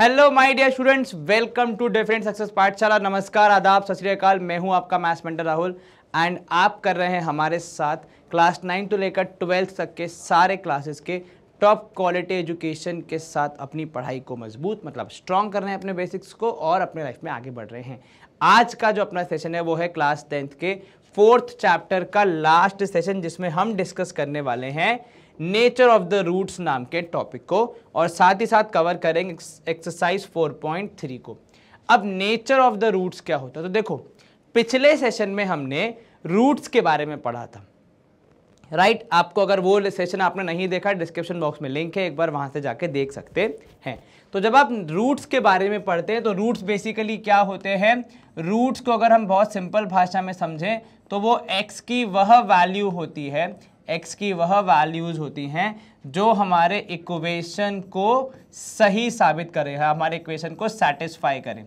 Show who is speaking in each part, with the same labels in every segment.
Speaker 1: Hello my dear students welcome to different success Pathshala नमस्कार आदाब सत श्रीकाल मैं हूं आपका मैथ्स मेंटर राहुल एंड आप कर रहे हैं हमारे साथ क्लास नाइन टू लेकर ट्वेल्थ तक के सारे क्लासेस के टॉप क्वालिटी एजुकेशन के साथ अपनी पढ़ाई को मजबूत मतलब स्ट्रॉन्ग कर रहे हैं अपने बेसिक्स को और अपने लाइफ में आगे बढ़ रहे हैं आज का जो अपना सेशन है वो है क्लास टेंथ के फोर्थ चैप्टर का लास्ट सेशन जिसमें हम डिस्कस करने वाले हैं नेचर ऑफ द रूट्स नाम के टॉपिक को और साथ ही साथ कवर करेंगे एक्सरसाइज 4.3 को अब नेचर ऑफ द रूट्स क्या होता है तो देखो पिछले सेशन में हमने रूट्स के बारे में पढ़ा था राइट right? आपको अगर वो सेशन आपने नहीं देखा डिस्क्रिप्शन बॉक्स में लिंक है एक बार वहाँ से जाके देख सकते हैं तो जब आप रूट्स के बारे में पढ़ते हैं तो रूट्स बेसिकली क्या होते हैं रूट्स को अगर हम बहुत सिंपल भाषा में समझें तो वो एक्स की वह वैल्यू होती है एक्स की वह वैल्यूज़ होती हैं जो हमारे इक्वेशन को सही साबित करें हमारे इक्वेशन को सेटिस्फाई करें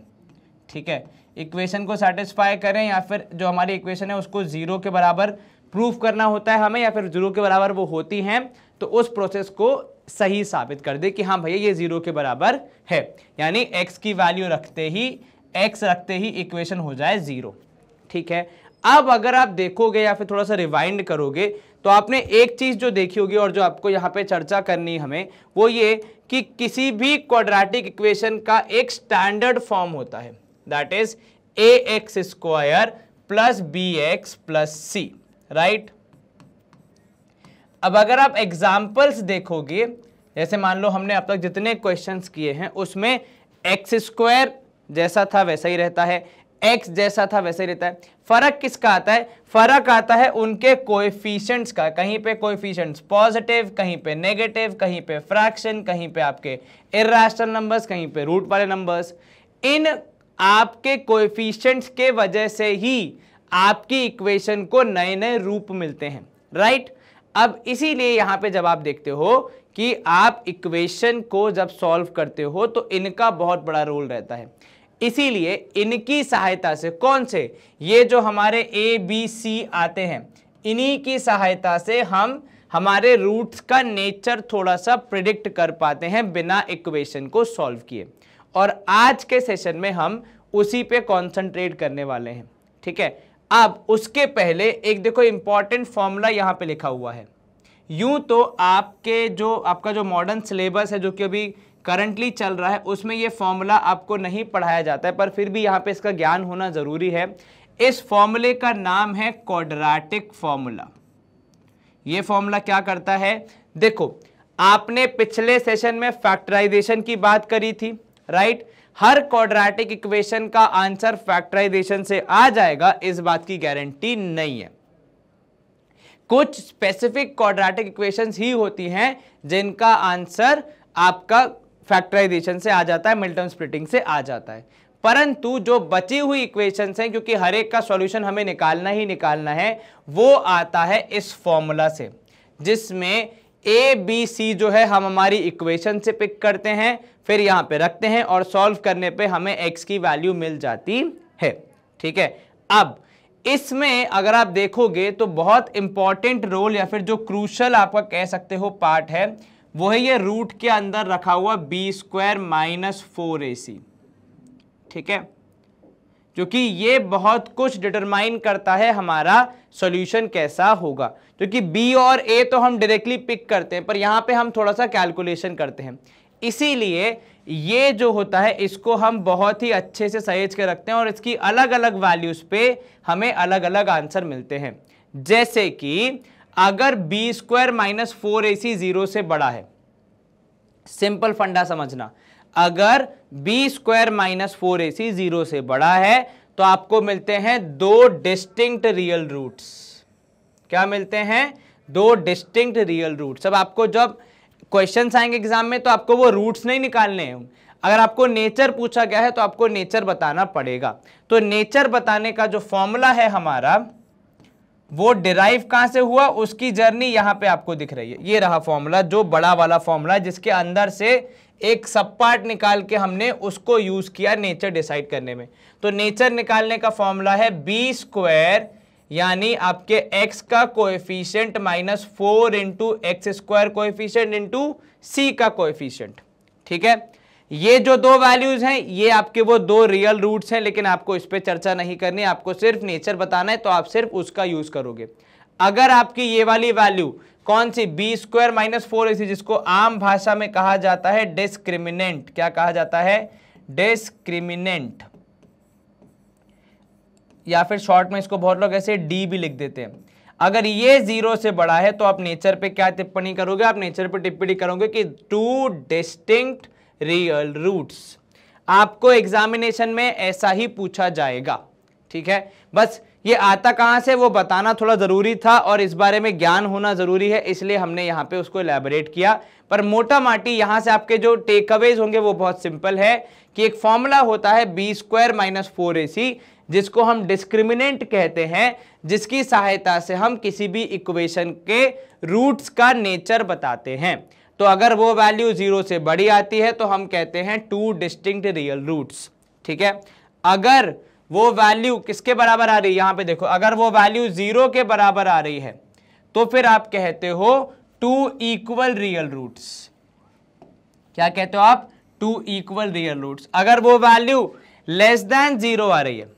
Speaker 1: ठीक है इक्वेशन को सेटिस्फाई करें या फिर जो हमारी इक्वेशन है उसको ज़ीरो के बराबर प्रूफ करना होता है हमें या फिर ज़ीरो के बराबर वो होती हैं तो उस प्रोसेस को सही साबित कर दे कि हाँ भैया ये ज़ीरो के बराबर है यानी एक्स की वैल्यू रखते ही एक्स रखते ही इक्वेशन हो जाए ज़ीरो ठीक है अब अगर आप देखोगे या फिर थोड़ा सा रिवाइंड करोगे तो आपने एक चीज़ जो देखी होगी और जो आपको यहां पे चर्चा करनी हमें वो ये कि किसी भी क्वाड्रेटिक इक्वेशन का एक स्टैंडर्ड फॉर्म होता है that is a x square plus b x plus c right अब अगर आप एग्जाम्पल्स देखोगे जैसे मान लो हमने अब तक जितने क्वेश्चंस किए हैं उसमें एक्स स्क्वायर जैसा था वैसा ही रहता है एक्स जैसा था वैसे रहता है फर्क किसका आता है फर्क आता है उनके कोएफिशिएंट्स का कहीं पे कोएफिशिएंट्स पॉजिटिव कहीं पे नेगेटिव कहीं पे फ्रैक्शन कहीं पे आपके इरेशनल नंबर्स कहीं पे रूट वाले नंबर्स इन आपके कोएफिशिएंट्स के वजह से ही आपकी इक्वेशन को नए नए रूप मिलते हैं राइट अब इसीलिए यहां पे जब आप देखते हो कि आप इक्वेशन को जब सॉल्व करते हो तो इनका बहुत बड़ा रोल रहता है इसीलिए इनकी सहायता से कौन से ये जो हमारे ए बी सी आते हैं इन्हीं की सहायता से हम हमारे रूट्स का नेचर थोड़ा सा प्रिडिक्ट कर पाते हैं बिना इक्वेशन को सॉल्व किए और आज के सेशन में हम उसी पे कंसंट्रेट करने वाले हैं ठीक है अब उसके पहले एक देखो इम्पॉर्टेंट फॉर्मूला यहाँ पे लिखा हुआ है यूं तो आपके जो आपका जो मॉडर्न सिलेबस है जो कि अभी करंटली चल रहा है उसमें ये फॉर्मूला आपको नहीं पढ़ाया जाता है पर फिर भी यहाँ पे इसका ज्ञान होना ज़रूरी है इस फॉर्मूले का नाम है क्वाड्रेटिक फॉर्मूला ये फॉर्मूला क्या करता है देखो आपने पिछले सेशन में फैक्टराइजेशन की बात करी थी राइट हर क्वाड्रेटिक इक्वेशन का आंसर फैक्टराइजेशन से आ जाएगा इस बात की गारंटी नहीं है कुछ स्पेसिफिक क्वाड्रेटिक इक्वेशंस ही होती हैं जिनका आंसर आपका फैक्टराइजेशन से आ जाता है मिल्टन स्प्लिटिंग से आ जाता है परंतु जो बची हुई इक्वेशंस हैं क्योंकि हर एक का सॉल्यूशन हमें निकालना ही निकालना है वो आता है इस फॉर्मूला से जिसमें ए बी सी जो है हम हमारी इक्वेशन से पिक करते हैं फिर यहाँ पे रखते हैं और सॉल्व करने पे हमें एक्स की वैल्यू मिल जाती है ठीक है अब इसमें अगर आप देखोगे तो बहुत इंपॉर्टेंट रोल या फिर जो क्रूशल आपका कह सकते हो पार्ट है वो है ये रूट के अंदर रखा हुआ बी स्क्वायर माइनस फोर ए सी ठीक है क्योंकि ये बहुत कुछ डिटरमाइन करता है हमारा सॉल्यूशन कैसा होगा क्योंकि बी और ए तो हम डायरेक्टली पिक करते हैं पर यहाँ पे हम थोड़ा सा कैलकुलेशन करते हैं इसीलिए ये जो होता है इसको हम बहुत ही अच्छे से सहेज के रखते हैं और इसकी अलग अलग वैल्यूज़ पे हमें अलग अलग आंसर मिलते हैं जैसे कि अगर बी स्क्वायर माइनस फोर ए सी जीरो से बड़ा है सिंपल फंडा समझना अगर बी स्क्वायर माइनस फोर ए सी जीरो से बड़ा है तो आपको मिलते हैं दो डिस्टिंक्ट रियल रूट्स क्या मिलते हैं दो डिस्टिंक्ट रियल रूट्स अब आपको जब क्वेश्चन आएंगे एग्जाम में तो आपको वो रूट्स नहीं निकालने हैं अगर आपको नेचर पूछा गया है तो आपको नेचर बताना पड़ेगा तो नेचर बताने का जो फॉर्मूला है हमारा वो डिराइव कहाँ से हुआ उसकी जर्नी यहाँ पे आपको दिख रही है ये रहा फॉर्मूला जो बड़ा वाला फॉर्मूला जिसके अंदर से एक सब पार्ट निकाल के हमने उसको यूज़ किया नेचर डिसाइड करने में तो नेचर निकालने का फॉर्मूला है बी स्क्वायर यानी आपके एक्स का coefficient minus four into x square coefficient into c का कोएफिशिएंट ठीक है ये जो दो वैल्यूज हैं ये आपके वो दो रियल रूट्स हैं लेकिन आपको इस पर चर्चा नहीं करनी आपको सिर्फ नेचर बताना है तो आप सिर्फ उसका यूज करोगे अगर आपकी ये वाली वैल्यू कौन सी b square minus four a जिसको आम भाषा में कहा जाता है डिस्क्रिमिनेंट क्या कहा जाता है डिस्क्रिमिनेंट या फिर शॉर्ट में इसको बहुत लोग ऐसे डी भी लिख देते हैं अगर ये जीरो से बड़ा है तो आप नेचर पे क्या टिप्पणी करोगे आप नेचर पे टिप्पणी करोगे कि टू डिस्टिंक्ट रियल रूट्स आपको एग्जामिनेशन में ऐसा ही पूछा जाएगा ठीक है बस ये आता कहाँ से वो बताना थोड़ा ज़रूरी था और इस बारे में ज्ञान होना ज़रूरी है इसलिए हमने यहाँ पे उसको एलेबरेट किया पर मोटा माटी यहाँ से आपके जो टेक अवेज होंगे वो बहुत सिंपल है कि एक फॉर्मूला होता है बी स्क्वायर माइनस फोर ए सी जिसको हम डिस्क्रिमिनेंट कहते हैं जिसकी सहायता से हम किसी भी इक्वेशन के रूट्स का नेचर बताते हैं तो अगर वो वैल्यू जीरो से बड़ी आती है तो हम कहते हैं टू डिस्टिंक्ट रियल रूट्स ठीक है अगर वो वैल्यू किसके बराबर आ रही है यहां पे देखो अगर वो वैल्यू जीरो के बराबर आ रही है तो फिर आप कहते हो टू इक्वल रियल रूट्स क्या कहते हो आप टू इक्वल रियल रूट्स अगर वो वैल्यू लेस देन जीरो आ रही है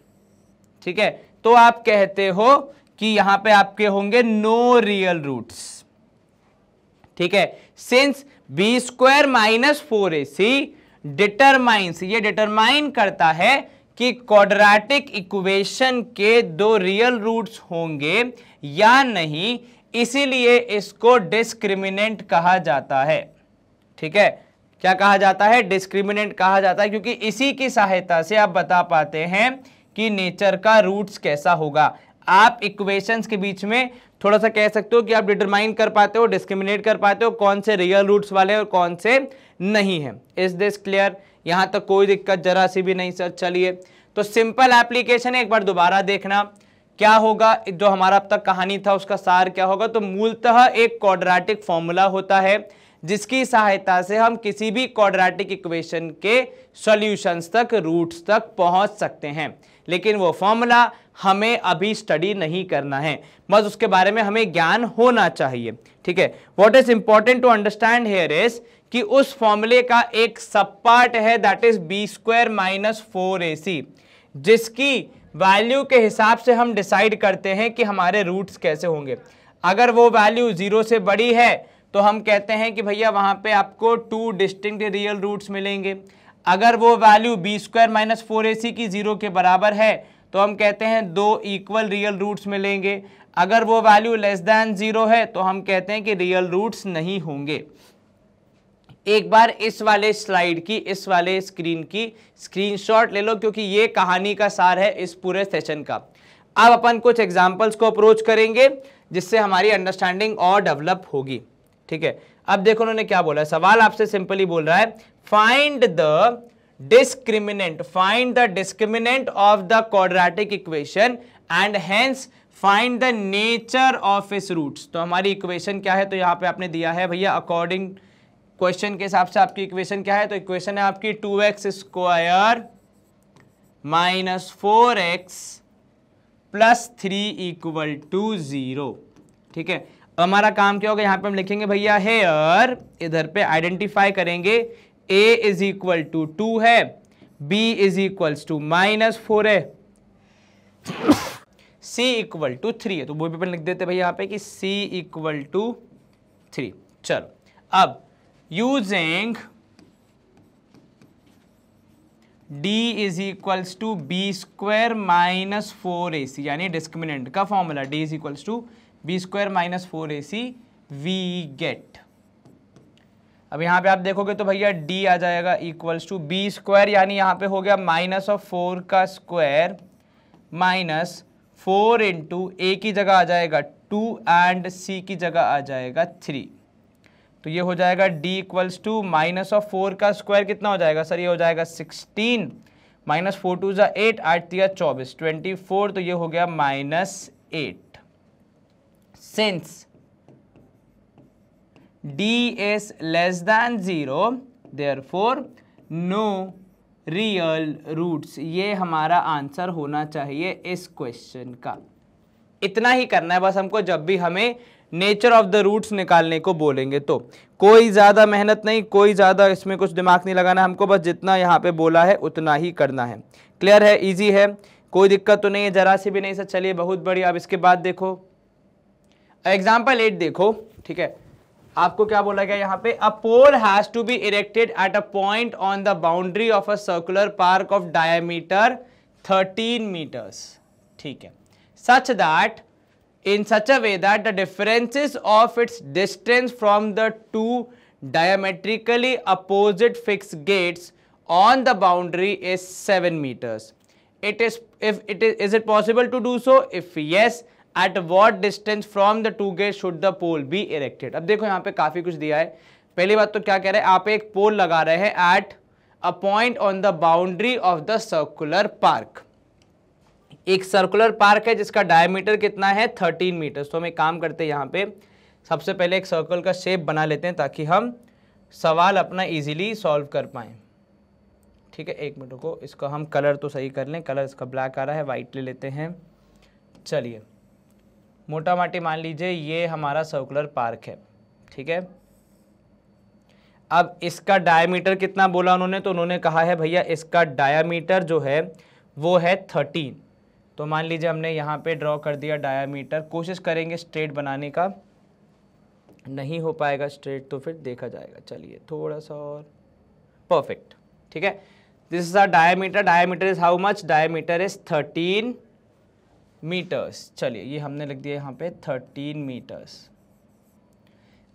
Speaker 1: ठीक है तो आप कहते हो कि यहां पे आपके होंगे नो रियल रूट्स ठीक है since b square minus four ए सी डिटरमाइंस ये डिटरमाइन करता है कि क्वाड्रेटिक इक्वेशन के दो रियल रूट्स होंगे या नहीं इसीलिए इसको डिस्क्रिमिनेंट कहा जाता है ठीक है क्या कहा जाता है डिस्क्रिमिनेंट कहा जाता है क्योंकि इसी की सहायता से आप बता पाते हैं कि नेचर का रूट्स कैसा होगा आप इक्वेशंस के बीच में थोड़ा सा कह सकते हो कि आप डिटरमाइन कर पाते हो डिस्क्रिमिनेट कर पाते हो कौन से रियल रूट्स वाले और कौन से नहीं है इज दिस क्लियर यहाँ तक कोई दिक्कत जरा सी भी नहीं सर चलिए तो सिंपल एप्लीकेशन है एक बार दोबारा देखना क्या होगा जो हमारा अब तक कहानी था उसका सार क्या होगा तो मूलतः एक क्वाड्रेटिक फॉर्मूला होता है जिसकी सहायता से हम किसी भी क्वाड्रेटिक इक्वेशन के सॉल्यूशंस तक रूट्स तक पहुंच सकते हैं लेकिन वो फॉर्मूला हमें अभी स्टडी नहीं करना है बस उसके बारे में हमें ज्ञान होना चाहिए ठीक है what is important to understand here is कि उस फॉर्मूले का एक सब पार्ट है that is b square minus four A c जिसकी वैल्यू के हिसाब से हम डिसाइड करते हैं कि हमारे रूट्स कैसे होंगे अगर वो वैल्यू ज़ीरो से बड़ी है तो हम कहते हैं कि भैया वहाँ पे आपको टू डिस्टिंक्ट रियल रूट्स मिलेंगे अगर वो value b square minus four ए सी की ज़ीरो के बराबर है तो हम कहते हैं दो इक्वल रियल रूट्स मिलेंगे अगर वो वैल्यू लेस देन ज़ीरो है तो हम कहते हैं कि रियल रूट्स नहीं होंगे एक बार इस वाले स्लाइड की इस वाले स्क्रीन की स्क्रीनशॉट ले लो क्योंकि ये कहानी का सार है इस पूरे सेशन का अब अपन कुछ एग्जाम्पल्स को अप्रोच करेंगे जिससे हमारी अंडरस्टैंडिंग और डेवलप होगी ठीक है अब देखो उन्होंने क्या बोला सवाल आपसे सिंपली बोल रहा है find the discriminant find the discriminant of the quadratic equation and hence find the nature of its root तो हमारी इक्वेशन क्या है तो यहाँ पे आपने दिया है भैया अकॉर्डिंग क्वेश्चन के हिसाब से आपकी इक्वेशन क्या है तो इक्वेशन है आपकी two x square minus four x plus three equal to zero ठीक है हमारा काम क्या होगा यहाँ पे हम लिखेंगे भैया हेयर इधर पे आइडेंटिफाई करेंगे a is equal to two है b is equals to minus four है सी इक्वल टू थ्री है तो वो भी अपन लिख देते भाई यहाँ पे कि सी इक्वल टू थ्री चलो अब using d is equals to B square minus four A c यानी डिस्क्रिमिनेंट का formula d is equals to B square minus four A C we get अब यहाँ पे आप देखोगे तो भैया डी आ जाएगा इक्वल्स टू बी स्क्वायर यानी यहाँ पे हो गया माइनस ऑफ फोर का स्क्वायर माइनस फोर इंटू ए की जगह आ जाएगा टू एंड सी की जगह आ जाएगा थ्री तो ये हो जाएगा D equals to minus of four का स्क्वायर कितना हो जाएगा सर ये हो जाएगा सिक्सटीन माइनस फोर टू ज़ा एट आठ तिया चौबीस ट्वेंटी फोर तो ये हो गया minus eight since d is less than zero therefore no real roots ये हमारा आंसर होना चाहिए इस क्वेश्चन का इतना ही करना है बस हमको जब भी हमें नेचर ऑफ द रूट्स निकालने को बोलेंगे तो कोई ज़्यादा मेहनत नहीं कोई ज़्यादा इसमें कुछ दिमाग नहीं लगाना हमको बस जितना यहाँ पे बोला है उतना ही करना है क्लियर है इजी है कोई दिक्कत तो नहीं है जरा सी भी नहीं सर चलिए बहुत बढ़िया अब इसके बाद देखो एग्जाम्पल एट देखो ठीक है आपको क्या बोला गया यहाँ पे a pole has to be erected at a point on the boundary of a circular park of diameter thirteen metres ठीक है such that in such a way that the differences of its distance from the two diametrically opposite fix gates on the boundary is seven metres it is if it is is it possible to do so if yes at what distance from the to get should the pole be erected अब देखो यहाँ पे काफ़ी कुछ दिया है पहली बात तो क्या कह रहे हैं आप एक पोल लगा रहे हैं at a point on the boundary of the circular park एक सर्कुलर पार्क है जिसका डायमीटर कितना है थर्टीन मीटर तो हम एक काम करते हैं यहाँ पे सबसे पहले एक सर्कल का शेप बना लेते हैं ताकि हम सवाल अपना इजीली सॉल्व कर पाएँ ठीक है एक मिनट को इसका हम कलर तो सही कर लें कलर इसका ब्लैक आ रहा है वाइट ले लेते हैं चलिए मोटा माटी मान लीजिए ये हमारा सर्कुलर पार्क है ठीक है अब इसका डायामीटर कितना बोला उन्होंने तो उन्होंने कहा है भैया इसका डायामीटर जो है वो है थर्टीन तो मान लीजिए हमने यहाँ पे ड्रॉ कर दिया डायामीटर कोशिश करेंगे स्ट्रेट बनाने का नहीं हो पाएगा स्ट्रेट तो फिर देखा जाएगा चलिए थोड़ा सा और परफेक्ट ठीक है this is our diameter diameter is how much diameter is thirteen metres चलिए ये हमने लिख दिया यहाँ पे thirteen metres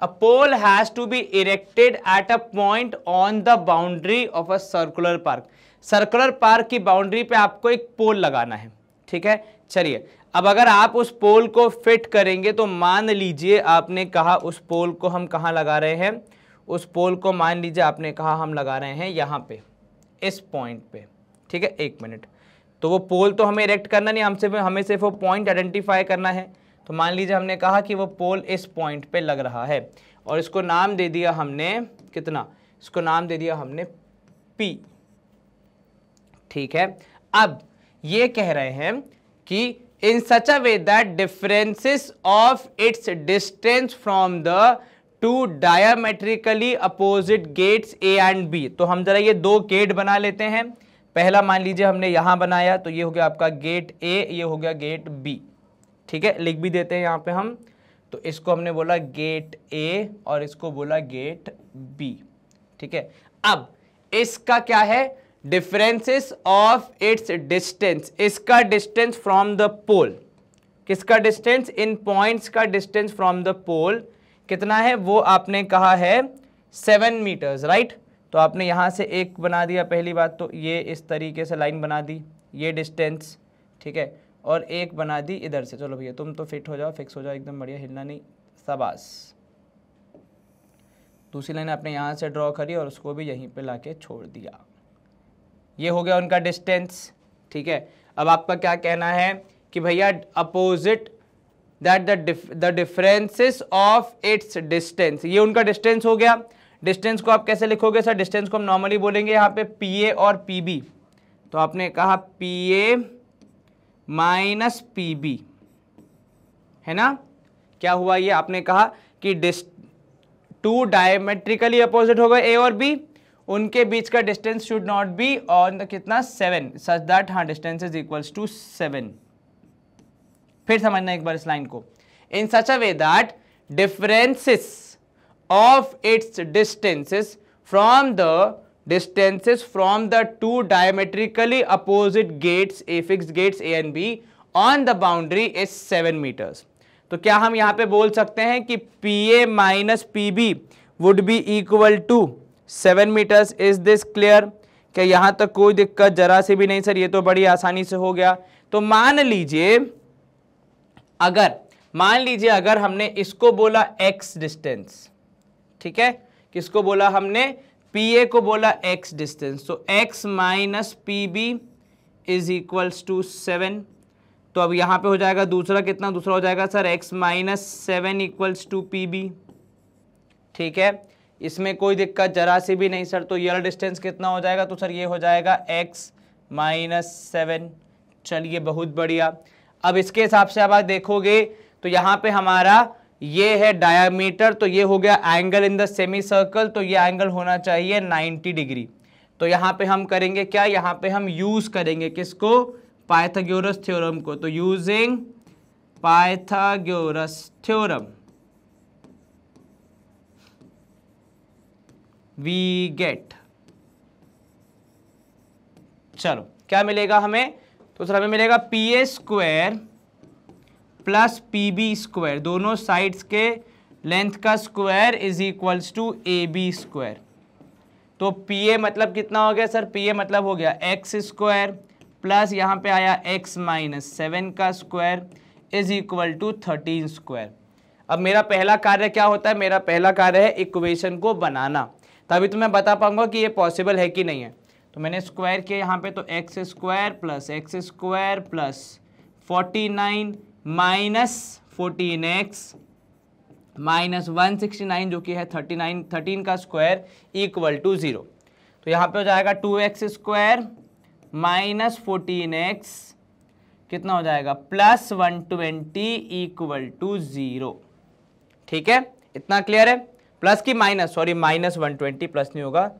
Speaker 1: a pole has to be erected at a point on the boundary of a circular park circular park की boundary पे आपको एक पोल लगाना है ठीक है चलिए अब अगर आप उस पोल को फिट करेंगे तो मान लीजिए आपने कहा उस पोल को हम कहाँ लगा रहे हैं उस पोल को मान लीजिए आपने कहा हम लगा रहे हैं यहाँ पे इस पॉइंट पे ठीक है एक मिनट तो वो पोल तो हमें इरेक्ट करना नहीं हमसे हमें सिर्फ वो पॉइंट आइडेंटिफाई करना है तो मान लीजिए हमने कहा कि वो पोल इस पॉइंट पे लग रहा है और इसको नाम दे दिया हमने कितना इसको नाम दे दिया हमने पी ठीक है अब ये कह रहे हैं कि in such a way that differences of its distance from the two diametrically opposite gates a and b तो हम जरा ये दो गेट बना लेते हैं पहला मान लीजिए हमने यहाँ बनाया तो ये हो गया आपका गेट ए ये हो गया गेट बी ठीक है लिख भी देते हैं यहाँ पे हम तो इसको हमने बोला गेट ए और इसको बोला गेट बी ठीक है अब इसका क्या है डिफरेंसेस ऑफ इट्स डिस्टेंस इसका डिस्टेंस फ्रॉम द पोल किसका डिस्टेंस इन पॉइंट्स का डिस्टेंस फ्रॉम द पोल कितना है वो आपने कहा है सेवन मीटर्स राइट तो आपने यहाँ से एक बना दिया पहली बात तो ये इस तरीके से लाइन बना दी ये डिस्टेंस ठीक है और एक बना दी इधर से चलो भैया तुम तो फिट हो जाओ फिक्स हो जाओ एकदम बढ़िया हिलना नहीं सबास दूसरी लाइन आपने यहाँ से ड्रॉ करी और उसको भी यहीं पे लाके छोड़ दिया ये हो गया उनका डिस्टेंस ठीक है अब आपका क्या कहना है कि भैया opposite that the the of its distance ये उनका डिस्टेंस हो गया डिस्टेंस को आप कैसे लिखोगे सर डिस्टेंस को हम नॉर्मली बोलेंगे यहाँ पे पी ए और पी बी तो आपने कहा p a minus p b है ना क्या हुआ ये आपने कहा कि टू डायमेट्रिकली अपोजिट हो गए ए और बी उनके बीच का distance should not be on कितना सेवन सच दैट हाँ distance is equals to seven फिर समझना एक बार इस लाइन को in such a way that differences of its distances from the distances from the two diametrically opposite gates a fixed gates a and b on the boundary is 7 meters तो क्या हम यहाँ पे बोल सकते हैं कि p a minus p b would be equal to seven metres is this clear क्या यहाँ तक कोई दिक्कत जरा से भी नहीं सर ये तो बड़ी आसानी से हो गया तो मान लीजिए अगर मान लीजिए अगर हमने इसको बोला एक्स डिस्टेंस ठीक है किसको बोला हमने पी ए को बोला एक्स डिस्टेंस तो x minus p b is equals to seven तो अब यहाँ पे हो जाएगा दूसरा कितना दूसरा हो जाएगा sir x minus seven equals to p b ठीक है इसमें कोई दिक्कत जरा सी भी नहीं सर तो यल डिस्टेंस कितना हो जाएगा तो सर ये हो जाएगा एक्स माइनस सेवन चलिए बहुत बढ़िया अब इसके हिसाब से आप देखोगे तो यहाँ पे हमारा ये है डायामीटर तो ये हो गया angle in the semicircle तो ये एंगल होना चाहिए 90 डिग्री तो यहाँ पे हम करेंगे क्या यहाँ पे हम यूज़ करेंगे किसको पाइथागोरस थ्योरम को तो using Pythagoras theorem we get चलो क्या मिलेगा हमें तो सर हमें मिलेगा p a square plus p b square दोनों साइड्स के लेंथ का square is equals to a b square तो पी ए मतलब कितना हो गया सर पी ए मतलब हो गया एक्स स्क्वायर प्लस यहाँ पे आया एक्स माइनस सेवन का square is equal to thirteen square अब मेरा पहला कार्य क्या होता है मेरा पहला कार्य है इक्वेशन को बनाना तभी तो मैं बता पाऊंगा कि ये पॉसिबल है कि नहीं है तो मैंने स्क्वायर किया यहाँ पे तो x square plus x square plus forty nine minus fourteen x minus one sixty nine जो कि है थर्टी नाइन थर्टीन का स्क्वायर इक्वल टू ज़ीरो तो यहाँ पे हो जाएगा two x square minus fourteen x कितना हो जाएगा plus one twenty equal to zero ठीक है इतना क्लियर है प्लस की minus sorry minus one twenty plus नहीं होगा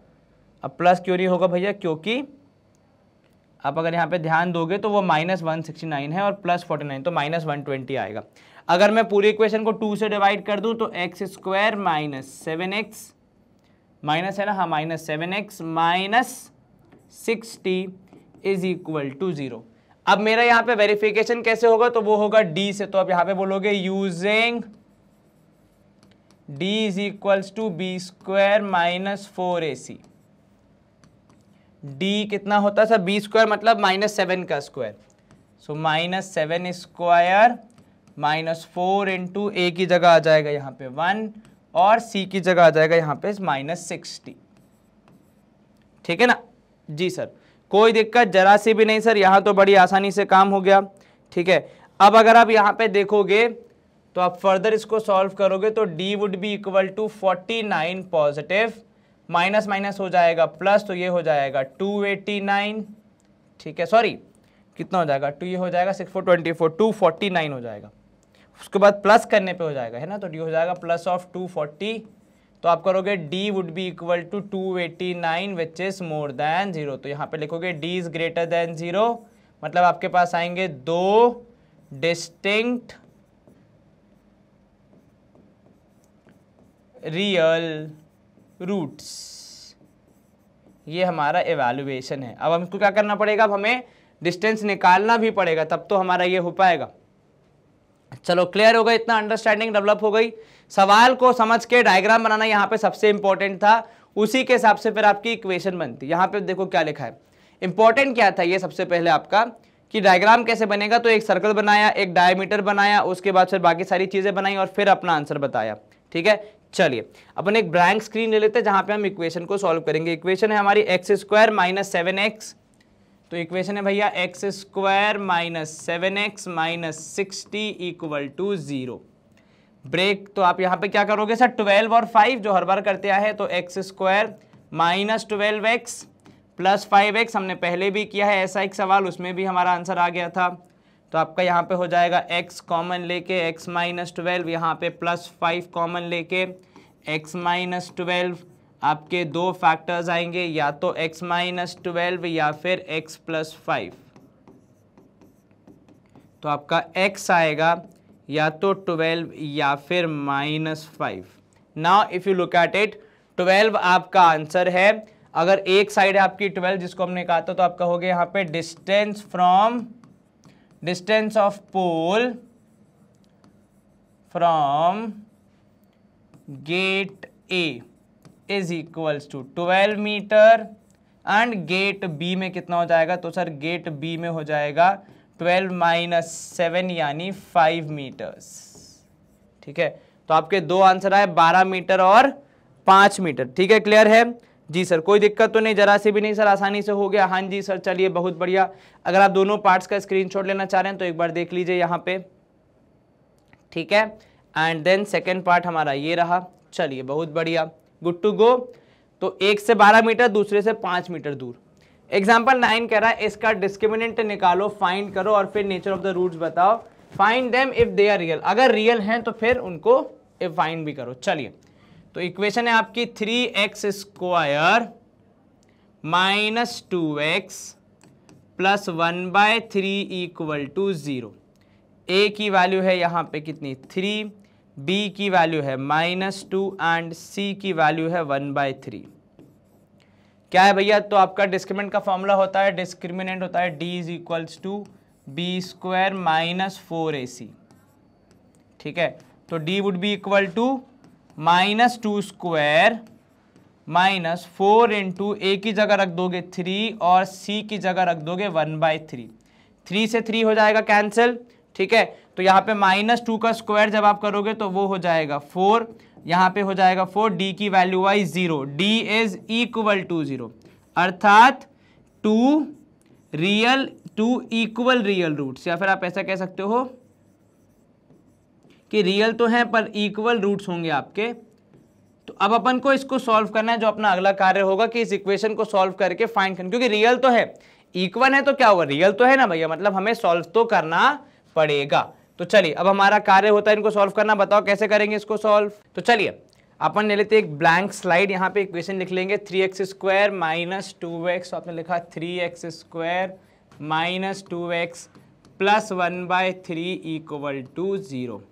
Speaker 1: अब प्लस क्यों नहीं होगा भैया क्योंकि आप अगर यहाँ पे ध्यान दोगे तो वो माइनस वन सिक्सटी नाइन है और प्लस फोर्टी नाइन तो माइनस वन ट्वेंटी आएगा अगर मैं पूरी इक्वेशन को टू से डिवाइड कर दूँ तो x square minus seven x minus है ना हाँ minus seven x minus sixty is equal to zero अब मेरा यहाँ पे वेरिफिकेशन कैसे होगा तो वो होगा डी से तो आप यहाँ पे बोलोगे using d is equals to B square minus four A c d कितना होता है सर बी स्क्वायर मतलब माइनस सेवन का square so minus seven square minus four into ए की जगह आ जाएगा यहाँ पे वन और सी की जगह आ जाएगा यहाँ पे माइनस सिक्सटी ठीक है ना जी सर कोई दिक्कत जरा सी भी नहीं सर यहाँ तो बड़ी आसानी से काम हो गया ठीक है अब अगर आप यहाँ पे देखोगे तो आप फर्दर इसको सॉल्व करोगे तो D would be equal to forty nine positive minus minus हो जाएगा प्लस तो ये हो जाएगा टू एटी नाइन ठीक है सॉरी कितना हो जाएगा टू ये हो जाएगा six four twenty four two forty nine हो जाएगा उसके बाद प्लस करने पे हो जाएगा है ना तो डी हो जाएगा प्लस ऑफ टू फोर्टी तो आप करोगे d would be equal to two eighty nine which is more than zero तो यहाँ पे लिखोगे d is greater than zero मतलब आपके पास आएंगे दो डिस्टिंक्ट रियल रूट्स ये हमारा एवेल्युएशन है अब हमको क्या करना पड़ेगा अब हमें डिस्टेंस निकालना भी पड़ेगा तब तो हमारा ये हो पाएगा चलो क्लियर हो गया इतना अंडरस्टैंडिंग डेवलप हो गई सवाल को समझ के डायग्राम बनाना यहाँ पे सबसे इंपॉर्टेंट था उसी के हिसाब से फिर आपकी इक्वेशन बनती यहाँ पे देखो क्या लिखा है इंपॉर्टेंट क्या था ये सबसे पहले आपका कि डायग्राम कैसे बनेगा तो एक सर्कल बनाया एक डायमीटर बनाया उसके बाद फिर बाकी सारी चीज़ें बनाई और फिर अपना आंसर बताया ठीक है चलिए अपन एक ब्लैंक स्क्रीन ले लेते हैं जहां पे हम इक्वेशन को सॉल्व करेंगे इक्वेशन है हमारी x square minus seven x तो इक्वेशन है भैया x square minus seven x minus sixty equal to zero break तो आप यहाँ पे क्या करोगे सर ट्वेल्व और फाइव जो हर बार करते आए तो x square minus twelve x plus five x हमने पहले भी किया है ऐसा एक सवाल उसमें भी हमारा आंसर आ गया था तो आपका यहाँ पे हो जाएगा x कॉमन लेके x माइनस ट्वेल्व यहाँ पे प्लस फाइव कॉमन लेके x माइनस ट्वेल्व आपके दो फैक्टर्स आएंगे या तो x माइनस ट्वेल्व या फिर x प्लस फाइव तो आपका x आएगा या तो ट्वेल्व या फिर minus five now if you look at it twelve आपका आंसर है अगर एक साइड है आपकी ट्वेल्व जिसको हमने कहा था तो आपका हो गया यहाँ पे distance from distance of pole from gate a is equals to 12 metre and gate b में कितना हो जाएगा तो सर गेट बी में हो जाएगा 12 माइनस सेवन यानी 5 मीटर्स ठीक है तो आपके दो आंसर आए 12 मीटर और 5 मीटर ठीक है क्लियर है जी सर कोई दिक्कत तो नहीं जरा सी भी नहीं सर आसानी से हो गया हाँ जी सर चलिए बहुत बढ़िया अगर आप दोनों पार्ट्स का स्क्रीनशॉट लेना चाह रहे हैं तो एक बार देख लीजिए यहाँ पे ठीक है एंड देन सेकेंड पार्ट हमारा ये रहा चलिए बहुत बढ़िया गुड टू गो तो एक से बारह मीटर दूसरे से पाँच मीटर दूर एग्जाम्पल नाइन कह रहा है इसका डिस्क्रिमिनेंट निकालो फाइंड करो और फिर नेचर ऑफ द रूट्स बताओ find them if they are real अगर रियल हैं तो फिर उनको फाइंड भी करो चलिए तो इक्वेशन है आपकी three x square minus two x plus one by three equal to zero a की वैल्यू है यहाँ पे कितनी थ्री बी की वैल्यू है माइनस टू एंड सी की वैल्यू है वन बाई थ्री क्या है भैया तो आपका डिस्क्रिमिनेंट का फॉर्मूला होता है डिस्क्रिमिनेंट होता है D is equals to B square minus four ए सी ठीक है तो D would be equal to minus two square minus four into ए की जगह रख दोगे थ्री और सी की जगह रख दोगे वन बाई थ्री थ्री से थ्री हो जाएगा कैंसिल ठीक है तो यहाँ पे माइनस टू का स्क्वायर जब आप करोगे तो वो हो जाएगा फोर यहाँ पे हो जाएगा फोर डी की वैल्यू आई zero D is equal to zero अर्थात two real two equal real roots या फिर आप ऐसा कह सकते हो कि रियल तो हैं पर इक्वल रूट्स होंगे आपके तो अब अपन को इसको सॉल्व करना है जो अपना अगला कार्य होगा कि इस इक्वेशन को सॉल्व करके फाइंड करना क्योंकि रियल तो है इक्वल है तो क्या हुआ रियल तो है ना भैया मतलब हमें सॉल्व तो करना पड़ेगा तो चलिए अब हमारा कार्य होता है इनको सॉल्व करना बताओ कैसे करेंगे इसको सॉल्व तो चलिए अपन ले लेते एक ब्लैंक स्लाइड यहाँ पे इक्वेशन लिख लेंगे three x square minus two x आपने लिखा three x square minus two x plus one by three equal to zero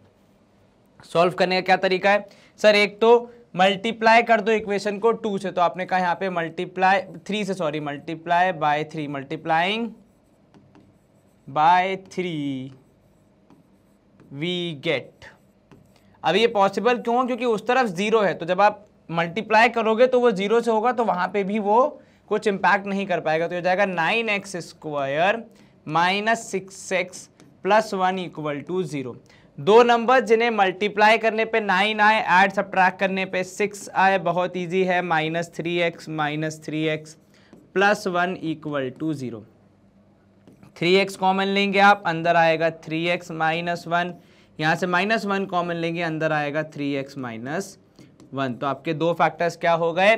Speaker 1: solve करने का क्या तरीका है सर एक तो मल्टीप्लाई कर दो इक्वेशन को टू से तो आपने कहा यहाँ पे मल्टीप्लाई थ्री से sorry multiply by three multiplying by three we get अब ये पॉसिबल क्यों क्योंकि उस तरफ ज़ीरो है तो जब आप मल्टीप्लाई करोगे तो वो ज़ीरो से होगा तो वहाँ पे भी वो कुछ इम्पैक्ट नहीं कर पाएगा तो ये जाएगा nine x square minus six x plus one equal to zero दो नंबर जिन्हें मल्टीप्लाई करने पे नाइन आए ऐड सब्ट्रैक्ट करने पे सिक्स आए बहुत इजी है minus three x minus three x plus one equal to zero three x common लेंगे आप अंदर आएगा थ्री एक्स माइनस वन यहाँ से माइनस वन कॉमन लेंगे अंदर आएगा थ्री एक्स माइनस वन तो आपके दो फैक्टर्स क्या हो गए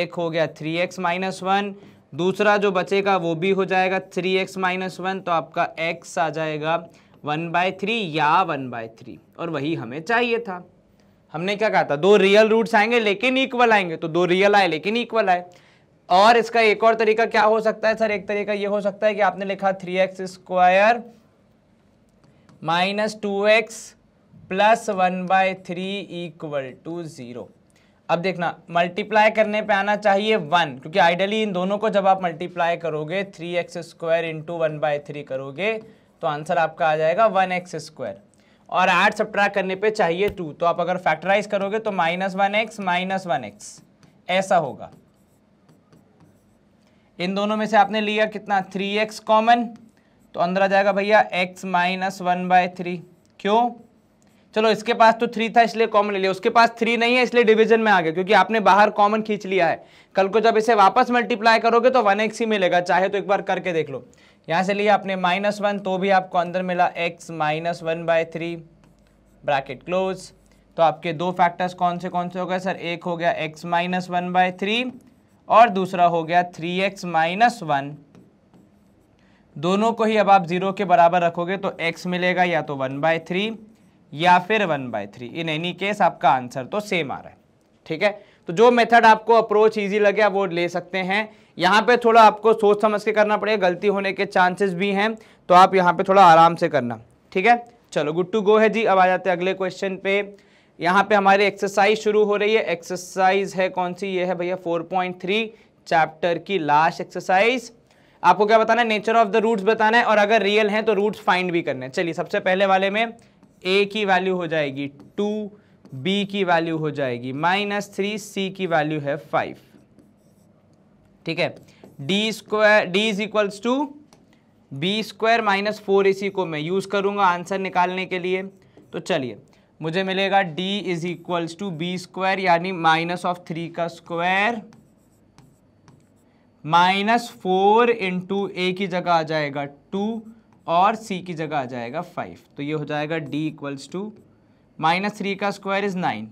Speaker 1: एक हो गया थ्री एक्स माइनस वन दूसरा जो बचेगा वो भी हो जाएगा थ्री एक्स माइनस वन तो आपका एक्स आ जाएगा वन बाय थ्री या वन बाय थ्री और वही हमें चाहिए था हमने क्या कहा था दो रियल रूट्स आएंगे लेकिन इक्वल आएंगे तो दो रियल आए लेकिन इक्वल आए और इसका एक और तरीका क्या हो सकता है सर एक तरीका ये हो सकता है कि आपने लिखा three x square minus two x plus one by three equal to zero अब देखना मल्टीप्लाई करने पे आना चाहिए वन क्योंकि आइडली इन दोनों को जब आप मल्टीप्लाई करोगे three x square into one by three करोगे तो आंसर आपका आ जाएगा वन एक्स स्क्वायर और आठ सब्ट्रैक्ट करने पे चाहिए टू तो आप अगर फैक्टराइज करोगे तो minus one x minus one x ऐसा होगा इन दोनों में से आपने लिया कितना थ्री एक्स कॉमन तो अंदर आ जाएगा भैया x minus one by three क्यों चलो इसके पास तो थ्री था इसलिए कॉमन ले लिया उसके पास थ्री नहीं है इसलिए डिवीजन में आ गया क्योंकि आपने बाहर कॉमन खींच लिया है कल को जब इसे वापस मल्टीप्लाई करोगे तो वन एक्स ही मिलेगा चाहे तो एक बार करके देख लो यहाँ से लिया आपने माइनस वन तो भी आपको अंदर मिला x minus one by three bracket close तो आपके दो फैक्टर्स कौन से कौन से हो गए सर एक हो गया x minus one by three और दूसरा हो गया थ्री एक्स माइनस वन दोनों को ही अब आप ज़ीरो के बराबर रखोगे तो x मिलेगा या तो वन बाय थ्री या फिर one by three in any case आपका आंसर तो सेम आ रहा है ठीक है तो जो मेथड आपको अप्रोच ईजी लगे आप वो ले सकते हैं यहाँ पे थोड़ा आपको सोच समझ के करना पड़ेगा गलती होने के चांसेस भी हैं तो आप यहाँ पे थोड़ा आराम से करना ठीक है चलो गुड टू गो है जी अब आ जाते हैं अगले क्वेश्चन पे यहाँ पे हमारी एक्सरसाइज शुरू हो रही है एक्सरसाइज है कौन सी ये है भैया 4.3 चैप्टर की लास्ट एक्सरसाइज आपको क्या बताना है नेचर ऑफ द रूट्स बताना है और अगर रियल हैं तो रूट्स फाइंड भी करने है चलिए सबसे पहले वाले में ए की वैल्यू हो जाएगी टू बी की वैल्यू हो जाएगी माइनस थ्री सी की वैल्यू है फाइव ठीक है D square D is equals to B square minus four A C को मैं यूज़ करूँगा आंसर निकालने के लिए तो चलिए मुझे मिलेगा D is equals to B square यानी माइनस ऑफ थ्री का स्क्वायर माइनस फोर इंटू ए की जगह आ जाएगा टू और सी की जगह आ जाएगा फाइव तो ये हो जाएगा D equals to minus three का स्क्वायर इज़ नाइन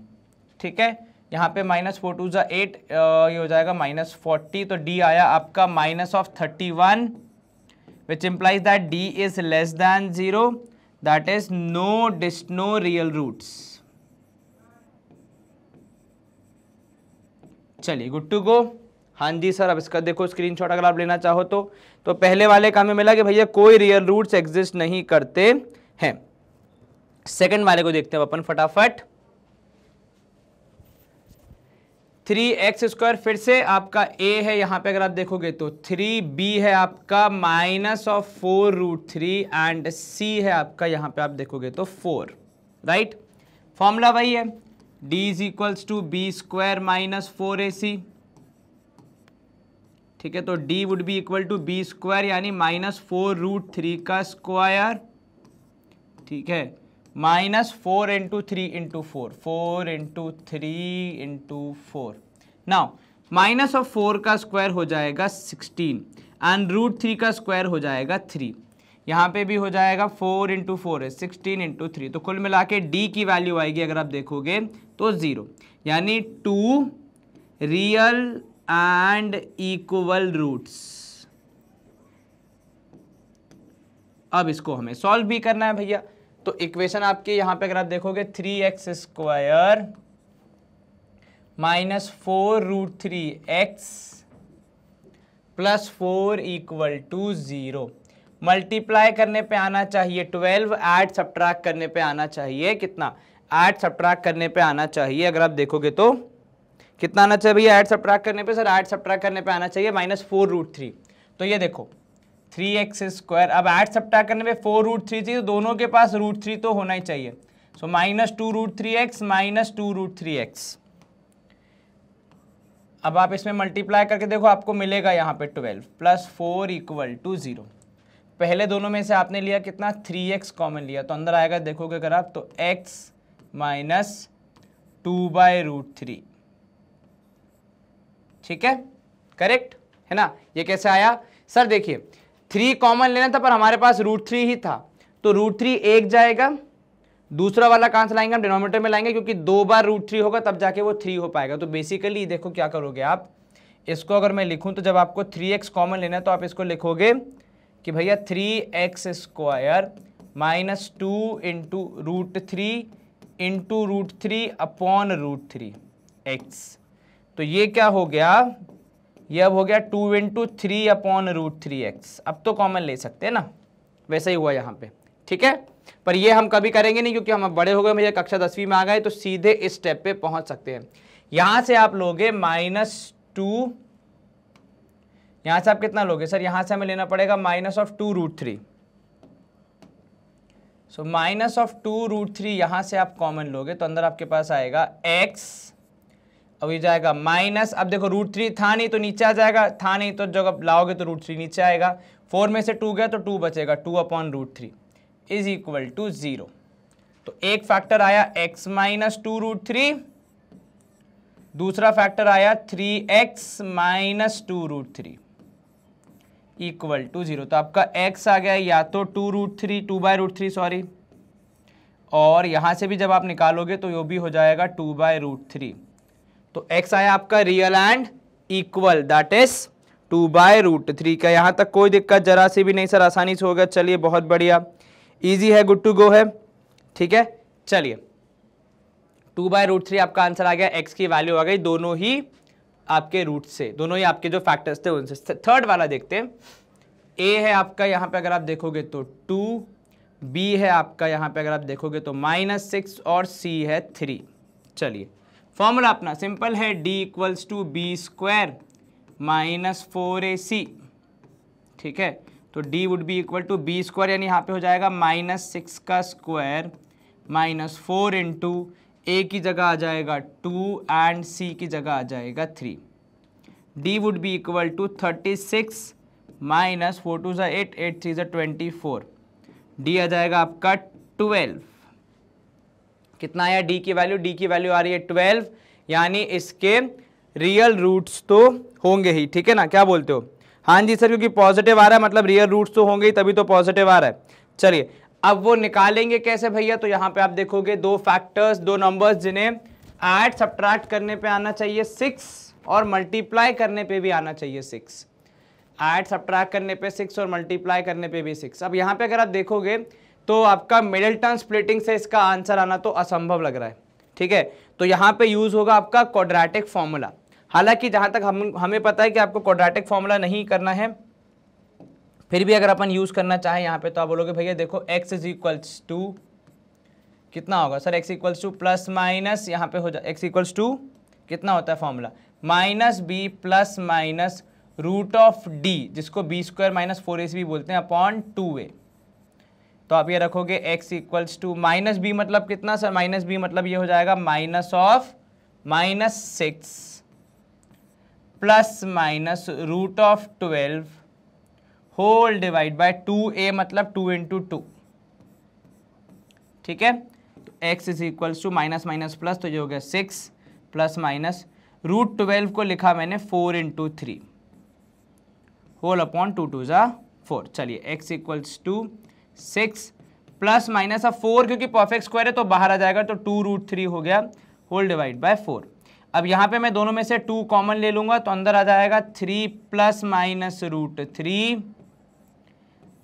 Speaker 1: ठीक है यहाँ पे माइनस फोर टू जो एट ये हो जाएगा माइनस फोर्टी तो डी आया आपका minus of thirty one which implies that D is less than zero that is no dis no real roots चलिए गुड टू गो हाँ जी सर अब इसका देखो स्क्रीनशॉट अगर आप लेना चाहो तो तो पहले वाले का हमें मिला कि भैया कोई रियल रूट्स एग्जिस्ट नहीं करते हैं सेकंड वाले को देखते हैं अपन फटाफट थ्री एक्स स्क्वायर फिर से आपका ए है यहाँ पे अगर आप देखोगे तो थ्री बी है आपका minus of four root three and C है आपका यहाँ पे आप देखोगे तो फोर राइट फॉर्मूला वही है D is equals to B square minus four ए सी ठीक है तो D would be equal to B square यानी माइनस फोर रूट थ्री का स्क्वायर ठीक है minus four into three into four four into three into four now minus of four का square हो जाएगा सिक्सटीन एंड रूट थ्री का square हो जाएगा थ्री यहाँ पे भी हो जाएगा फोर इंटू फोर है सिक्सटीन इंटू थ्री तो कुल मिला के डी की वैल्यू आएगी अगर आप देखोगे तो ज़ीरो यानी two real and equal roots अब इसको हमें सॉल्व भी करना है भैया तो इक्वेशन आपके यहां पे अगर आप देखोगे three x square minus four root three x plus four equal to zero multiply करने पे आना चाहिए ट्वेल्व एड सब्ट्रैक्ट करने पे आना चाहिए कितना एड सब्ट्रैक्ट करने पे आना चाहिए अगर आप देखोगे तो कितना आना चाहिए भैया एड सब्ट्रैक्ट करने पे सर एड सब्ट्रैक्ट करने पे आना चाहिए माइनस फोर रूट थ्री तो ये देखो थ्री एक्स स्क्वायर अब एड सप्टा करने पे फोर रूट थ्री थी तो दोनों के पास रूट थ्री तो होना ही चाहिए so minus two root three x minus two root three x अब आप इसमें मल्टीप्लाई करके देखो आपको मिलेगा यहाँ पे twelve plus four equal to zero पहले दोनों में से आपने लिया कितना थ्री एक्स कॉमन लिया तो अंदर आएगा देखोगे अगर आप तो x minus two by root three ठीक है करेक्ट है ना ये कैसे आया सर देखिए थ्री कॉमन लेना था पर हमारे पास रूट थ्री ही था तो रूट थ्री एक जाएगा दूसरा वाला कहाँ से लाएंगे हम डिनोमीटर में लाएंगे क्योंकि दो बार रूट थ्री होगा तब जाके वो थ्री हो पाएगा तो बेसिकली देखो क्या करोगे आप इसको अगर मैं लिखूँ तो जब आपको थ्री एक्स कॉमन लेना है तो आप इसको लिखोगे कि भैया three x square minus two into root three into root three upon root three x तो ये क्या हो गया ये अब हो गया two in two three upon root three x अब तो कॉमन ले सकते हैं ना वैसा ही हुआ यहाँ पे ठीक है पर ये हम कभी करेंगे नहीं क्योंकि हम बड़े हो गए मुझे कक्षा दसवीं में आ गए तो सीधे इस स्टेप पे पहुंच सकते हैं यहाँ से आप लोगे माइनस टू यहाँ से आप कितना लोगे सर यहाँ से हमें लेना पड़ेगा minus of two root three so minus of two root three यहाँ से आप कॉमन लोगे तो अंदर आपके पास आएगा एक्स अब ये जाएगा माइनस अब देखो रूट थ्री था नहीं तो नीचे आ जाएगा था नहीं तो जब लाओगे तो रूट थ्री नीचे आएगा फोर में से टू गया तो टू बचेगा two upon root three is equal to zero तो एक फैक्टर आया x minus two root three दूसरा फैक्टर आया three x minus two root three equal to zero तो आपका एक्स आ गया या तो two root three two by root three sorry और यहाँ से भी जब आप निकालोगे तो यो भी हो जाएगा टू बाय रूट थ्री तो एक्स आया आपका real and equal that is two by root three का यहाँ तक कोई दिक्कत जरा सी भी नहीं सर आसानी से होगा चलिए बहुत बढ़िया ईजी है गुड टू गो है ठीक है चलिए टू बाय रूट थ्री आपका आंसर आ गया एक्स की वैल्यू आ गई दोनों ही आपके रूट से दोनों ही आपके जो फैक्टर्स थे उनसे थर्ड वाला देखते हैं ए है आपका यहाँ पे अगर आप देखोगे तो टू बी है आपका यहाँ पे अगर आप देखोगे तो माइनस सिक्स और सी है थ्री चलिए फॉर्मूला अपना सिंपल है D equals to B square minus four ए सी ठीक है तो D would be equal to B square यानी यहाँ पे हो जाएगा माइनस सिक्स का स्क्वायर माइनस फोर इंटू ए की जगह आ जाएगा टू एंड सी की जगह आ जाएगा three D would be equal to thirty six minus four two ज़ा एट एट थ्री ज़ा ट्वेंटी फोर डी आ जाएगा आपका ट्वेल्व कितना आया डी की वैल्यू डी की वैल्यू आ रही है ट्वेल्व यानी इसके रियल रूट्स तो होंगे ही ठीक है ना क्या बोलते हो हाँ जी सर क्योंकि पॉजिटिव आ रहा है मतलब रियल रूट्स तो होंगे ही तभी तो पॉजिटिव आ रहा है चलिए अब वो निकालेंगे कैसे भैया तो यहाँ पे आप देखोगे दो फैक्टर्स दो नंबर्स जिन्हें ऐड सब्ट्रैक्ट करने पे आना चाहिए सिक्स और मल्टीप्लाई करने पे भी आना चाहिए सिक्स ऐड सब्ट्रैक्ट करने पे सिक्स और मल्टीप्लाई करने पे भी सिक्स अब यहाँ पे अगर आप देखोगे तो आपका मिडल टर्न स्प्लिटिंग से इसका आंसर आना तो असंभव लग रहा है ठीक है तो यहाँ पे यूज़ होगा आपका क्वाड्रेटिक फॉर्मूला हालांकि जहाँ तक हम हमें पता है कि आपको क्वाड्रेटिक फॉर्मूला नहीं करना है फिर भी अगर अपन यूज़ करना चाहें यहाँ पे तो आप बोलोगे भैया देखो x इज इक्वल्स टू कितना होगा sir x equals to plus minus यहाँ पे हो जाए एक्स इक्वल्स टू कितना होता है formula minus B plus minus root of D जिसको बी स्क्वायर माइनस फोर ए सी बोलते हैं अपॉन टू ए तो आप ये रखोगे x equals to minus B मतलब कितना सर माइनस बी मतलब ये हो जाएगा minus of minus six plus minus root of twelve whole divide by two A मतलब टू इंटू टू ठीक है तो x is equals to minus minus plus तो ये हो गया six plus minus root twelve को लिखा मैंने four into three whole upon two two ज़ा फोर चलिए x equals to six plus minus अब फोर क्योंकि परफेक्ट स्क्वायर है तो बाहर आ जाएगा तो टू रूट थ्री हो गया होल डिवाइड बाय फोर अब यहाँ पे मैं दोनों में से टू कॉमन ले लूँगा तो अंदर आ जाएगा three plus minus root three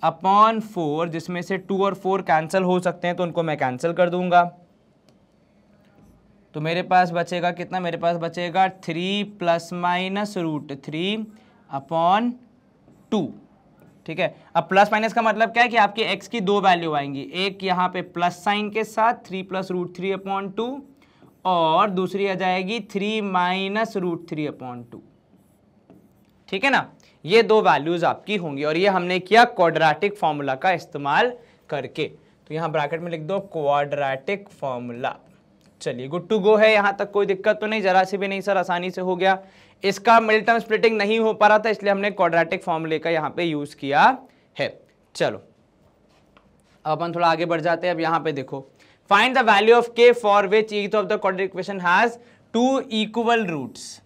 Speaker 1: upon four जिसमें से टू और फोर कैंसिल हो सकते हैं तो उनको मैं कैंसिल कर दूंगा तो मेरे पास बचेगा कितना मेरे पास बचेगा three plus minus root three upon two ठीक है अब प्लस माइनस का मतलब क्या है कि आपके एक्स की दो वैल्यू आएंगी एक यहाँ पे प्लस साइन के साथ three plus root three upon two और दूसरी आ जाएगी three minus root three upon two ठीक है ना ये दो वैल्यूज आपकी होंगी और ये हमने किया क्वाड्रेटिक फॉर्मूला का इस्तेमाल करके तो यहाँ ब्रैकेट में लिख दो क्वाड्रेटिक फॉर्मूला चलिए गुड टू गो है यहाँ तक कोई दिक्कत तो नहीं जरा सी भी नहीं सर आसानी से हो गया इसका मिडिल टर्म स्प्लिटिंग नहीं हो पा रहा था इसलिए हमने क्वाड्रेटिक फॉर्मूले का यहाँ पे यूज किया है चलो अब अपन थोड़ा आगे बढ़ जाते हैं अब यहाँ पे देखो find the value of K for which each of the quadratic equation has two equal roots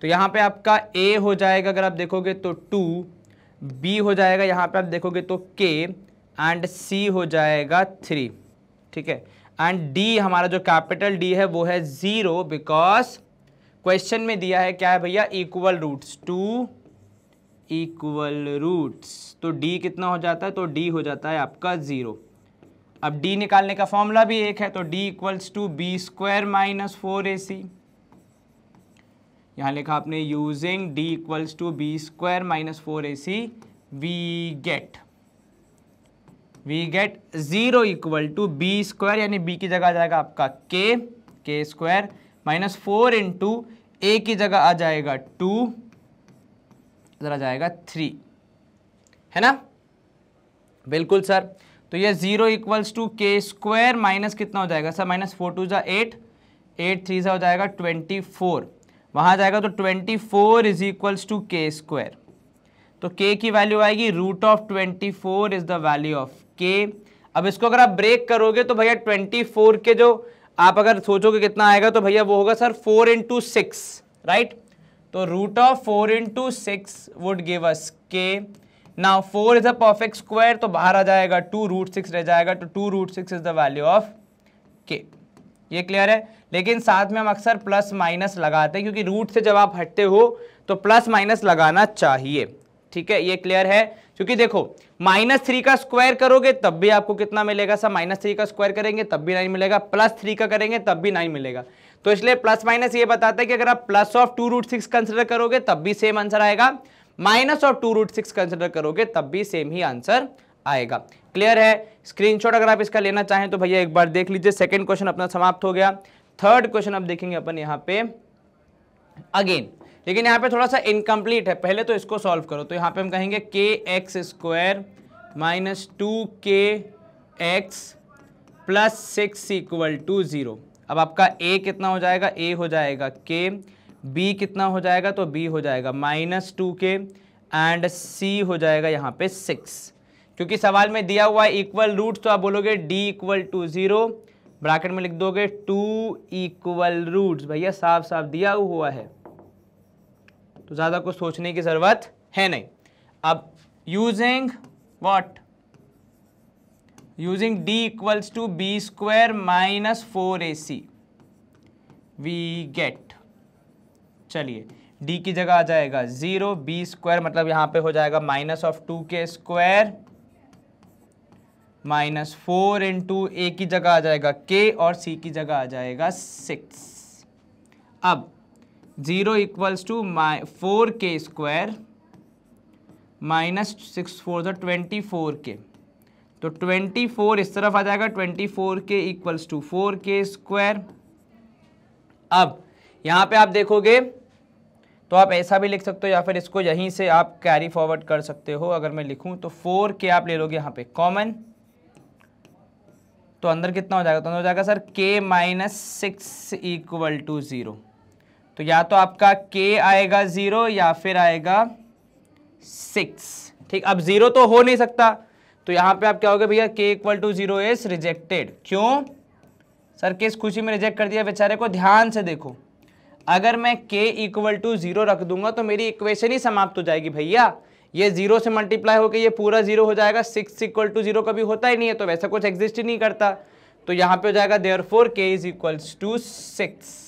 Speaker 1: तो यहाँ पे आपका ए हो जाएगा अगर आप देखोगे तो टू बी हो जाएगा यहाँ पे आप देखोगे तो के एंड सी हो जाएगा थ्री ठीक है एंड डी हमारा जो कैपिटल डी है वो है ज़ीरो बिकॉज क्वेश्चन में दिया है क्या है भैया equal roots two equal roots तो डी कितना हो जाता है तो डी हो जाता है आपका ज़ीरो अब डी निकालने का फॉर्मूला भी एक है तो D equals to B square minus four A C यहां लिखा आपने using D equals to B square minus four A C we get we get zero equal to B square यानी बी की जगह आ जाएगा आपका K K square minus four into ए की जगह आ जाएगा टू आ जाएगा थ्री है ना बिल्कुल सर तो ये zero equals to K square minus कितना हो जाएगा सर माइनस फोर टू ज़ा एट एट थ्री ज़ा हो जाएगा ट्वेंटी फोर वहाँ जाएगा तो twenty four is equals to K square तो के की वैल्यू आएगी root of twenty four is the value of K अब इसको अगर आप ब्रेक करोगे तो भैया ट्वेंटी फोर के जो आप अगर सोचोगे कितना आएगा तो भैया वो होगा sir four into six right तो root of four into six would give us K now four is a perfect square तो बाहर आ जाएगा टू रूट सिक्स रह जाएगा तो two root six is the value of K ये clear है लेकिन साथ में हम अक्सर प्लस माइनस लगाते हैं क्योंकि रूट से जब आप हटते हो तो प्लस माइनस लगाना चाहिए ठीक है ये क्लियर है क्योंकि देखो माइनस थ्री का स्क्वायर करोगे तब भी आपको कितना मिलेगा सर माइनस थ्री का स्क्वायर करेंगे तब भी नाइन मिलेगा प्लस थ्री का करेंगे तब भी नाइन मिलेगा तो इसलिए प्लस माइनस ये बताता है कि अगर आप plus of two root six consider करोगे तब भी सेम आंसर आएगा minus of two root six consider करोगे तब भी सेम ही आंसर आएगा क्लियर है स्क्रीनशॉट अगर आप इसका लेना चाहें तो भैया एक बार देख लीजिए सेकेंड क्वेश्चन अपना समाप्त हो गया थर्ड क्वेश्चन आप देखेंगे अपन यहाँ पे अगेन लेकिन यहाँ पे थोड़ा सा इनकम्प्लीट है पहले तो इसको सॉल्व करो तो यहाँ पे हम कहेंगे K x square minus two K x plus six equal to zero अब आपका ए कितना हो जाएगा ए हो जाएगा के बी कितना हो जाएगा तो बी हो जाएगा minus two K and C हो जाएगा यहाँ पे सिक्स क्योंकि सवाल में दिया हुआ है इक्वल रूट तो आप बोलोगे D equal to zero bracket में लिख दोगे टू इक्वल रूट्स भैया साफ साफ दिया हुआ है तो ज़्यादा कुछ सोचने की ज़रूरत है नहीं अब using what using d equals to B square minus four A C we get चलिए d की जगह आ जाएगा जीरो बी स्क्वायर मतलब यहाँ पे हो जाएगा minus of two K square minus four into A की जगह आ जाएगा के और सी की जगह आ जाएगा सिक्स अब zero equals to my four K square minus six four था ट्वेंटी फोर के तो ट्वेंटी फोर इस तरफ आ जाएगा twenty four K equals to four K square अब यहाँ पे आप देखोगे तो आप ऐसा भी लिख सकते हो या फिर इसको यहीं से आप कैरी फॉरवर्ड कर सकते हो अगर मैं लिखूं तो फोर के आप ले लोगे यहाँ पे कॉमन तो अंदर कितना हो जाएगा तो अंदर हो जाएगा sir K minus six equal to zero तो या तो आपका के आएगा ज़ीरो या फिर आएगा सिक्स ठीक अब ज़ीरो तो हो नहीं सकता तो यहां पे आप क्या होगा भैया K equal to zero is rejected क्यों सर किस खुशी में रिजेक्ट कर दिया बेचारे को ध्यान से देखो अगर मैं के इक्वल टू ज़ीरो रख दूंगा तो मेरी इक्वेशन ही समाप्त हो जाएगी भैया ये जीरो से मल्टीप्लाई होकर ये पूरा जीरो हो जाएगा सिक्स इक्वल टू जीरो कभी होता ही नहीं है तो वैसा कुछ एग्जिस्ट ही नहीं करता तो यहाँ पे हो जाएगा therefore K is equals to six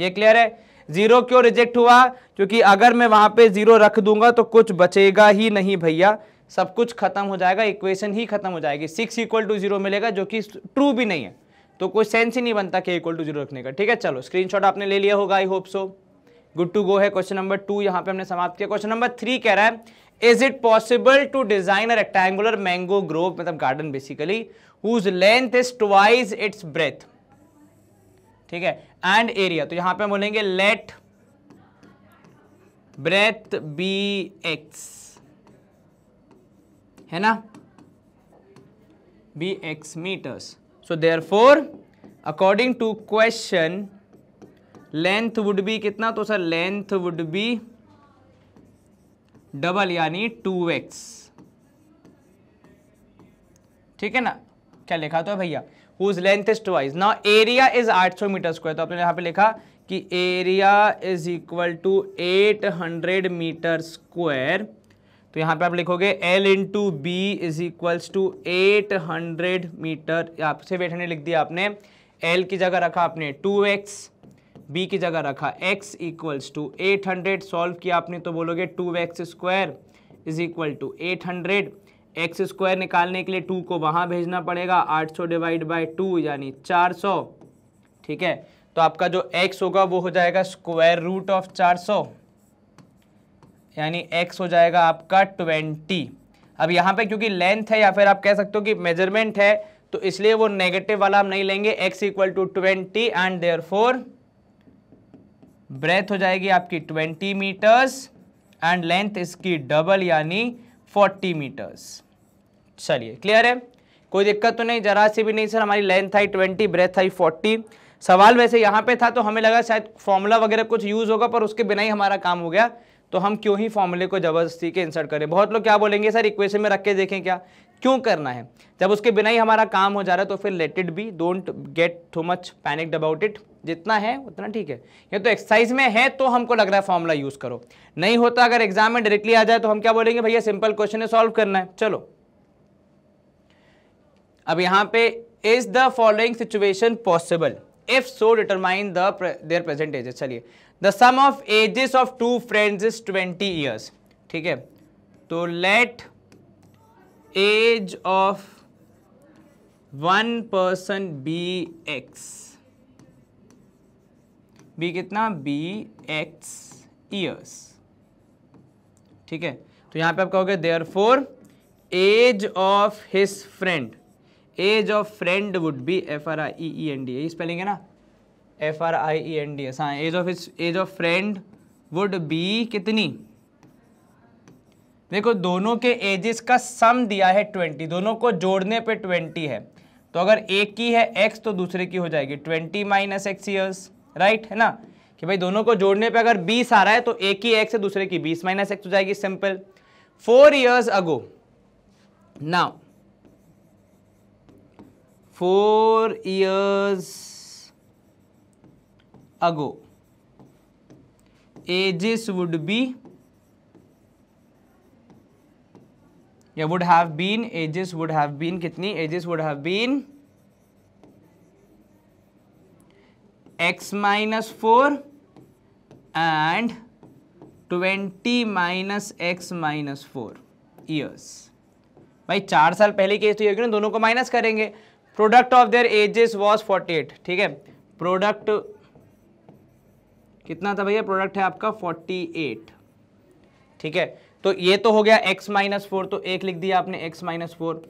Speaker 1: ये क्लियर है जीरो क्यों रिजेक्ट हुआ क्योंकि अगर मैं वहां पे जीरो रख दूंगा तो कुछ बचेगा ही नहीं भैया सब कुछ खत्म हो जाएगा इक्वेशन ही खत्म हो जाएगी सिक्स इक्वल टू जीरो मिलेगा जो कि ट्रू भी नहीं है तो कोई सेंस ही नहीं बनता कि इक्वल टू जीरो रखने का ठीक है चलो स्क्रीनशॉट आपने ले लिया होगा I hope so good to go है क्वेश्चन नंबर टू यहाँ पे हमने समाप्त किया क्वेश्चन नंबर थ्री कह रहा है is it possible to design a rectangular mango grove मतलब garden basically whose length is twice its breadth ठीक है एंड एरिया तो यहां पे हम बोलेंगे लेट ब्रेथ बी एक्स है ना be X metres so therefore according to question length would be कितना तो sir length would be double यानी टू एक्स ठीक है ना क्या लिखा तो है भैया हुज लेंथ इज ट्वाइस ना एरिया इज 800 मीटर स्क्वायर तो आपने यहाँ पे लिखा कि area is equal to eight hundred metre square तो यहाँ पे आप लिखोगे L into B is equals to eight hundred metre आप सिर्फ एट हंड्रेड लिख दिया आपने एल की जगह रखा आपने टू एक्स B की जगह रखा x equals to eight hundred solve किया आपने तो बोलोगे two x square is equal to eight hundred X square निकालने के लिए टू को वहाँ भेजना पड़ेगा आठ सौ डिवाइड बाई टू यानी चार सौ ठीक है तो आपका जो एक्स होगा वो हो जाएगा स्क्वायर रूट ऑफ चार सौ यानी एक्स हो जाएगा आपका ट्वेंटी अब यहाँ पे क्योंकि लेंथ है या फिर आप कह सकते हो कि मेजरमेंट है तो इसलिए वो नेगेटिव वाला हम नहीं लेंगे X equal to twenty and therefore breadth हो जाएगी आपकी ट्वेंटी मीटर्स एंड लेंथ इसकी डबल यानी फोर्टी मीटर्स चलिए क्लियर है कोई दिक्कत तो नहीं जरा सी भी नहीं सर हमारी लेंथ आई ट्वेंटी ब्रेथ आई फोर्टी सवाल वैसे यहाँ पे था तो हमें लगा शायद फॉर्मूला वगैरह कुछ यूज़ होगा पर उसके बिना ही हमारा काम हो गया तो हम क्यों ही फॉर्मूले को जबरदस्ती के इंसर्ट करें बहुत लोग क्या बोलेंगे सर इक्वेशन में रख के देखें क्या क्यों करना है जब उसके बिना ही हमारा काम हो जा रहा है तो फिर let it be don't get too much panicked about it जितना है उतना ठीक है ये तो एक्सरसाइज में है तो हमको लग रहा है फॉर्मूला यूज़ करो नहीं होता अगर एग्जाम में डायरेक्टली आ जाए तो हम क्या बोलेंगे भैया सिंपल क्वेश्चन है सॉल्व करना है चलो अब यहाँ पे is the following situation possible if so determine the their present ages चलिए the sum of ages of two friends is twenty years ठीक है तो let age of one person be X be कितना बी एक्स ईयर्स ठीक है तो यहां पे आप कहोगे therefore age of his friend age of friend would be F R I E N D spelling है ना F R I E N D S हाँ age of age of friend would be कितनी देखो दोनों के edges का सम दिया है ट्वेंटी दोनों को जोड़ने पे ट्वेंटी है तो अगर एक की है एक्स तो दूसरे की हो जाएगी twenty minus X years right है ना कि भाई दोनों को जोड़ने पे अगर बीस आ रहा है तो एक ही एक्स है दूसरे की बीस माइनस एक्स हो जाएगी simple four years ago now four years ago ages would be या would have been ages would have been कितनी ages would have been X minus four and twenty minus X minus four years भाई चार साल पहले as तो ये दोनों को माइनस करेंगे product of their ages was forty eight ठीक है प्रोडक्ट कितना था भैया प्रोडक्ट है आपका फोर्टी एट ठीक है तो ये तो हो गया x माइनस फोर तो एक लिख दिया आपने x माइनस फोर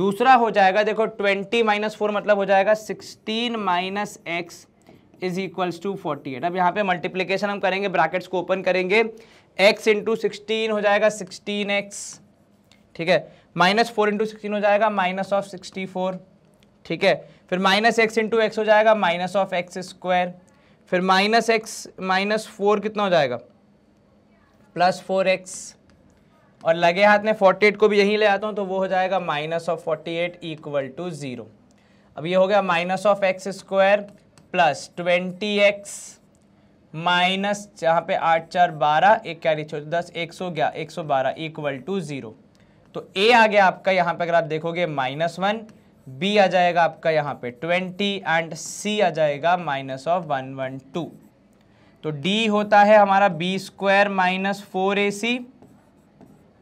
Speaker 1: दूसरा हो जाएगा देखो 20 माइनस फोर मतलब हो जाएगा 16 minus X is equals to forty अब यहाँ पे मल्टीप्लीकेशन हम करेंगे ब्रैकेट्स को ओपन करेंगे x इंटू सिक्सटीन हो जाएगा 16x ठीक है माइनस फोर इंटू सिक्सटीन हो जाएगा माइनस ऑफ सिक्सटी फोर ठीक है फिर माइनस एक्स इंटू एक्स हो जाएगा माइनस ऑफ एक्स स्क्वायर फिर माइनस एक्स माइनस फोर कितना हो जाएगा प्लस फोर एक्स और लगे हाथ में फोर्टी एट को भी यहीं ले आता हूँ तो वो हो जाएगा minus of forty eight equal to zero अब ये हो गया minus of X square plus twenty X minus जहाँ पे आठ चार बारह एक क्या हो दस एक सौ ग्यारह एक सौ बारह इक्वल टू ज़ीरो तो ए आ गया आपका यहाँ पे अगर आप देखोगे माइनस वन बी आ जाएगा आपका यहाँ पे ट्वेंटी एंड सी आ जाएगा minus of one one two तो डी होता है हमारा बी स्क्वायर माइनस फोर ए सी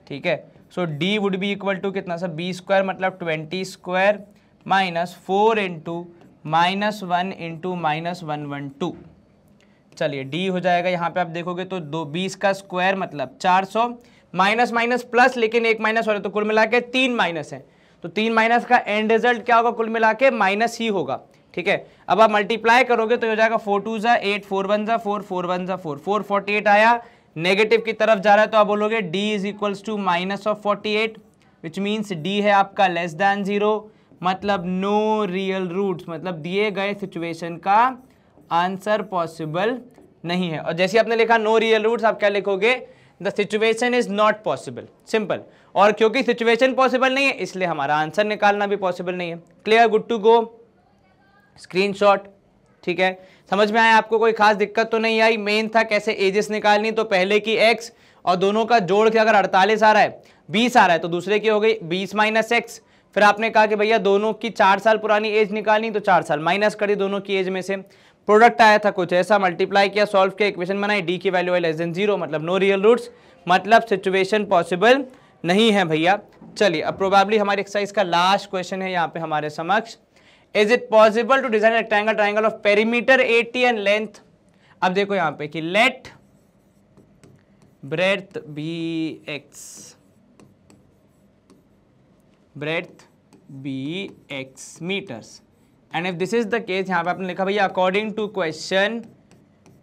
Speaker 1: ठीक है so D would be equal to कितना सर बी स्क्वायर मतलब twenty square minus four into minus one into minus one one two चलिए D हो जाएगा यहाँ पे आप देखोगे तो दो बीस का स्क्वायर मतलब चार सौ माइनस माइनस प्लस लेकिन एक माइनस हो रहा है तो कुल मिला के तीन माइनस है तो तीन माइनस का एंड रिजल्ट क्या होगा कुल मिला के माइनस ही होगा ठीक है अब आप मल्टीप्लाई करोगे तो हो जाएगा फोर टू ज़ा एट फोर वन ज़ा फोर फोर वन ज़ा फोर फोर फोर्टी एट आया नेगेटिव की तरफ जा रहा है तो आप बोलोगे D is equals to minus of forty eight which means D है आपका लेस दैन ज़ीरो मतलब नो रियल रूट मतलब दिए गए सिचुएशन का आंसर पॉसिबल नहीं है और जैसे आपने लिखा नो रियल रूट्स आप क्या लिखोगे the situation is not possible simple और क्योंकि सिचुएशन पॉसिबल नहीं है इसलिए हमारा आंसर निकालना भी पॉसिबल नहीं है clear good to go screenshot ठीक है समझ में आया आपको कोई खास दिक्कत तो नहीं आई मेन था कैसे एजेस निकालनी तो पहले की एक्स और दोनों का जोड़ के अगर अड़तालीस आ रहा है बीस आ रहा है तो दूसरे की हो गई बीस माइनस एक्स फिर आपने कहा कि भैया दोनों की चार साल पुरानी एज निकालनी तो चार साल माइनस करी दोनों की एज में से प्रोडक्ट आया था कुछ ऐसा मल्टीप्लाई किया सॉल्व किया इक्वेशन बनाई डी की वैल्यू है लेस देन जीरो मतलब नो रियल रूट्स मतलब सिचुएशन पॉसिबल नहीं है भैया चलिए अब प्रोबेबली हमारी एक्सरसाइज का लास्ट क्वेश्चन है यहाँ पे हमारे समक्ष is it possible to design rectangle triangle of perimeter eighty and length अब देखो यहाँ पे कि let breadth be X breadth be X metres and if this is the case यहाँ पे आपने लिखा भैया according to question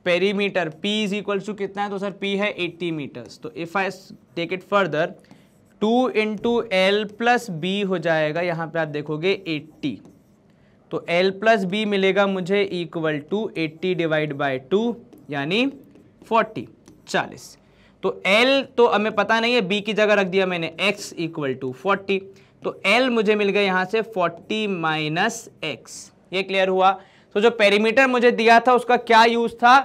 Speaker 1: perimeter P is equal to कितना है तो सर पी है 80 मीटर्स तो if I take it further two into L plus B हो जाएगा यहाँ पे आप देखोगे एट्टी तो एल प्लस बी मिलेगा मुझे equal to eighty divide by two यानी फोर्टी चालीस तो एल तो हमें पता नहीं है बी की जगह रख दिया मैंने एक्स इक्वल टू फोर्टी तो एल मुझे मिल गया यहाँ से फोर्टी माइनस एक्स ये क्लियर हुआ तो जो पेरीमीटर मुझे दिया था उसका क्या यूज़ था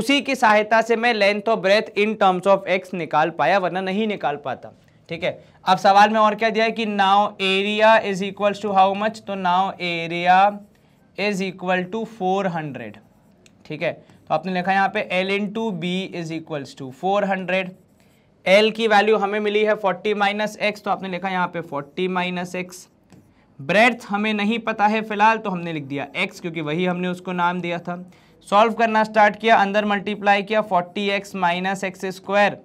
Speaker 1: उसी की सहायता से मैं length of breadth in terms of X निकाल पाया वरना नहीं निकाल पाता ठीक है अब सवाल में और क्या दिया है कि now area is equal to how much तो now area is equal to four hundred ठीक है तो आपने लिखा यहाँ पे L into B is equal to four hundred L की वैल्यू हमें मिली है फोर्टी माइनस एक्स तो आपने लिखा यहाँ पे फोर्टी माइनस एक्स ब्रेथ हमें नहीं पता है फिलहाल तो हमने लिख दिया एक्स क्योंकि वही हमने उसको नाम दिया था सॉल्व करना स्टार्ट किया अंदर मल्टीप्लाई किया forty X minus X square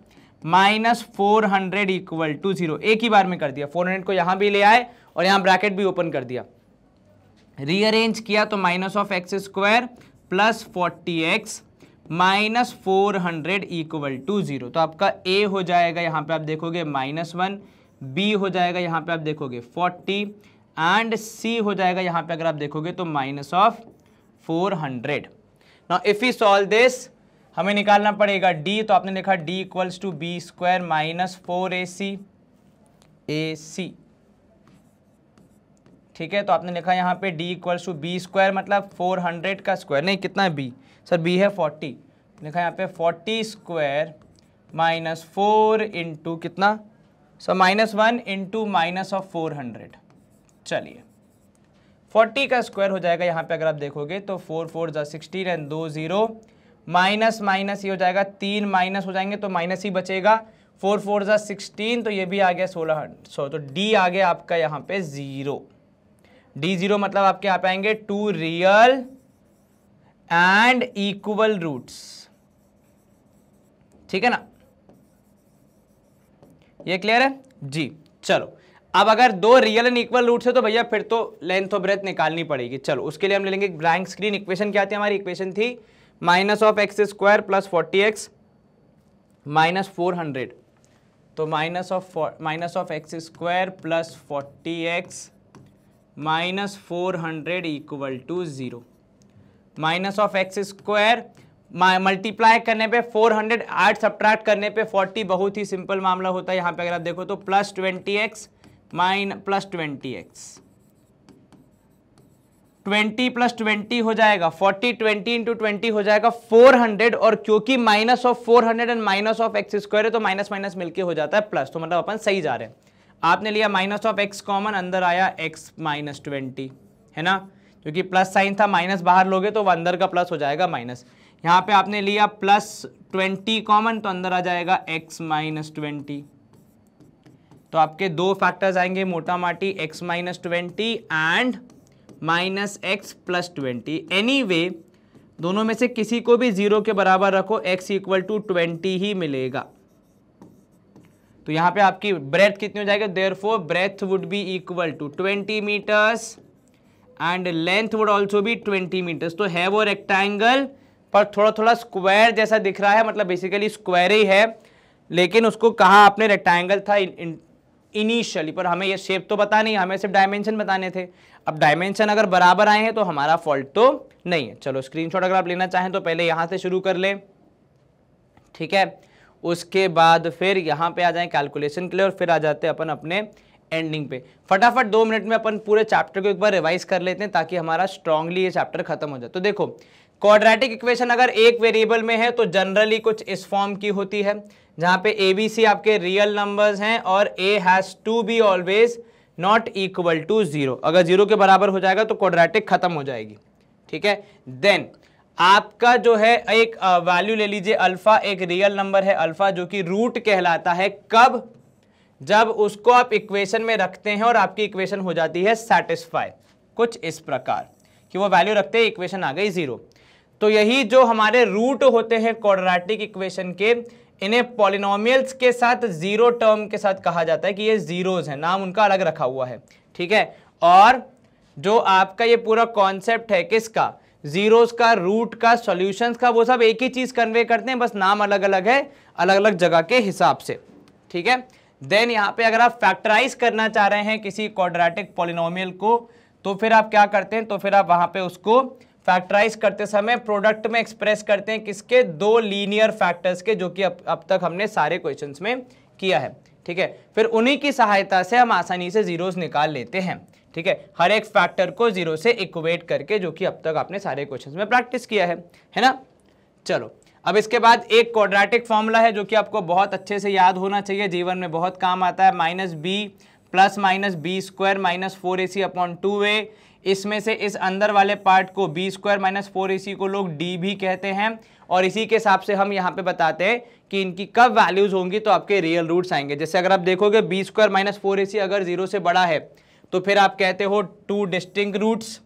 Speaker 1: minus four hundred equal to zero एक ही बार में कर दिया फोर हंड्रेड को यहाँ भी ले आए और यहाँ ब्रैकेट भी ओपन कर दिया रीअरेंज किया तो minus of X square plus forty X minus four hundred equal to zero तो आपका ए हो जाएगा यहाँ पे आप देखोगे माइनस वन बी हो जाएगा यहाँ पे आप देखोगे फोर्टी एंड सी हो जाएगा यहाँ पे अगर आप देखोगे तो minus of four hundred now if you solve this हमें निकालना पड़ेगा डी तो आपने लिखा D equals to B square minus four A C A सी ठीक है तो आपने लिखा यहाँ पे d equals to B square मतलब 400 का स्क्वायर नहीं कितना है b सर b है 40 लिखा यहाँ पे 40 स्क्वायर माइनस फोर इंटू कितना sir minus one into minus of four hundred चलिए 40 का स्क्वायर हो जाएगा यहाँ पे अगर आप देखोगे तो फोर फोर ज़ा सिक्सटीन एंड दो ज़ीरो माइनस माइनस ये हो जाएगा तीन माइनस हो जाएंगे तो माइनस ही बचेगा फोर फोर ज़ा सिक्सटीन तो ये भी आ गया सोलह सौ तो डी आ गया आपका यहाँ पे ज़ीरो डी ज़ीरो मतलब आपके यहाँ पे आएंगे two real and equal roots ठीक है ना ये क्लियर है जी चलो अब अगर दो रियल एंड इक्वल रूट है तो भैया फिर तो लेंथ और ब्रेथ निकालनी पड़ेगी चलो उसके लिए हम ले लेंगे ब्लैंक स्क्रीन इक्वेशन क्या थी हमारी इक्वेशन थी minus of X square plus forty X minus four hundred तो minus of minus of X square plus forty X minus four hundred equal to zero minus of X square multiply करने पे 400 hundred आठ subtract करने पे 40 बहुत ही simple मामला होता है यहाँ पे अगर आप देखो तो plus twenty X mine plus twenty X twenty plus twenty हो जाएगा फोर्टी ट्वेंटी इंटू ट्वेंटी हो जाएगा फोर हंड्रेड और क्योंकि minus of four hundred and minus of X square है तो माइनस माइनस मिलके हो जाता है प्लस तो मतलब अपन सही जा रहे हैं आपने लिया माइनस ऑफ एक्स कॉमन अंदर आया एक्स माइनस ट्वेंटी है ना क्योंकि प्लस साइन था माइनस बाहर लोगे तो अंदर का प्लस हो जाएगा माइनस यहाँ पे आपने लिया प्लस ट्वेंटी कॉमन तो अंदर आ जाएगा एक्स माइनस ट्वेंटी तो आपके दो फैक्टर्स आएंगे मोटा माटी X minus twenty and minus X plus twenty anyway दोनों में से किसी को भी जीरो के बराबर रखो एक्स इक्वल टू ट्वेंटी ही मिलेगा तो यहाँ पे आपकी ब्रेथ कितनी हो जाएगी therefore breadth would be equal to twenty metres and length would also भी ट्वेंटी मीटर्स तो है वो रेक्टेंगल पर थोड़ा थोड़ा स्क्वायर जैसा दिख रहा है मतलब बेसिकली स्क्वायर ही है लेकिन उसको कहा आपने रेक्टेंगल था इनिशियली पर हमें ये शेप तो पता नहीं हमें सिर्फ डायमेंशन बताने थे अब डायमेंशन अगर बराबर आए हैं तो हमारा फॉल्ट तो नहीं है चलो स्क्रीनशॉट अगर आप लेना चाहें तो पहले यहां से शुरू कर लें ठीक है उसके बाद फिर यहाँ पे आ जाएं कैलकुलेशन के लिए और फिर आ जाते हैं अपन अपने एंडिंग पे फटाफट दो मिनट में अपन पूरे चैप्टर को एक बार रिवाइज कर लेते हैं ताकि हमारा स्ट्रांगली ये चैप्टर खत्म हो जाए तो देखो क्वाड्रेटिक इक्वेशन अगर एक वेरिएबल में है तो जनरली कुछ इस फॉर्म की होती है जहां पे ए बी सी आपके रियल नंबर्स हैं और A has to be always not equal to zero अगर जीरो के बराबर हो जाएगा तो क्वाड्रेटिक खत्म हो जाएगी ठीक है देन आपका जो है एक वैल्यू ले लीजिए अल्फा एक रियल नंबर है अल्फा जो कि रूट कहलाता है कब जब उसको आप इक्वेशन में रखते हैं और आपकी इक्वेशन हो जाती है सेटिस्फाई कुछ इस प्रकार कि वो वैल्यू रखते हैं इक्वेशन आ गई जीरो तो यही जो हमारे रूट होते हैं क्वाड्रेटिक इक्वेशन के इन्हें पॉलिनोमियल्स के साथ ज़ीरो टर्म के साथ कहा जाता है कि ये ज़ीरोज़ हैं नाम उनका अलग रखा हुआ है ठीक है और जो आपका ये पूरा कॉन्सेप्ट है किसका जीरोज़ का रूट का सॉल्यूशंस का वो सब एक ही चीज़ कन्वे करते हैं बस नाम अलग अलग है अलग अलग जगह के हिसाब से ठीक है देन यहाँ पे अगर आप फैक्टराइज करना चाह रहे हैं किसी क्वाड्रेटिक पॉलिनोमियल को तो फिर आप क्या करते हैं तो फिर आप वहाँ पे उसको फैक्टराइज करते समय प्रोडक्ट में एक्सप्रेस करते हैं किसके दो लीनियर फैक्टर्स के जो कि अब अब तक हमने सारे क्वेश्चन में किया है ठीक है फिर उन्हीं की सहायता से हम आसानी से जीरोज निकाल लेते हैं ठीक है हर एक फैक्टर को जीरो से इक्वेट करके जो कि अब तक आपने सारे क्वेश्चन में प्रैक्टिस किया है है ना चलो अब इसके बाद एक क्वाड्रेटिक फॉर्मूला है जो कि आपको बहुत अच्छे से याद होना चाहिए जीवन में बहुत काम आता है minus B plus minus B square minus four A C upon two A इसमें से इस अंदर वाले पार्ट को बी स्क्वायर माइनस फोर इसी को लोग डी भी कहते हैं और इसी के हिसाब से हम यहाँ पे बताते हैं कि इनकी कब वैल्यूज होंगी तो आपके रियल रूट्स आएंगे जैसे अगर आप देखोगे बी स्क्वायर माइनस फोर ए सी अगर जीरो से बड़ा है तो फिर आप कहते हो टू डिस्टिंग रूट्स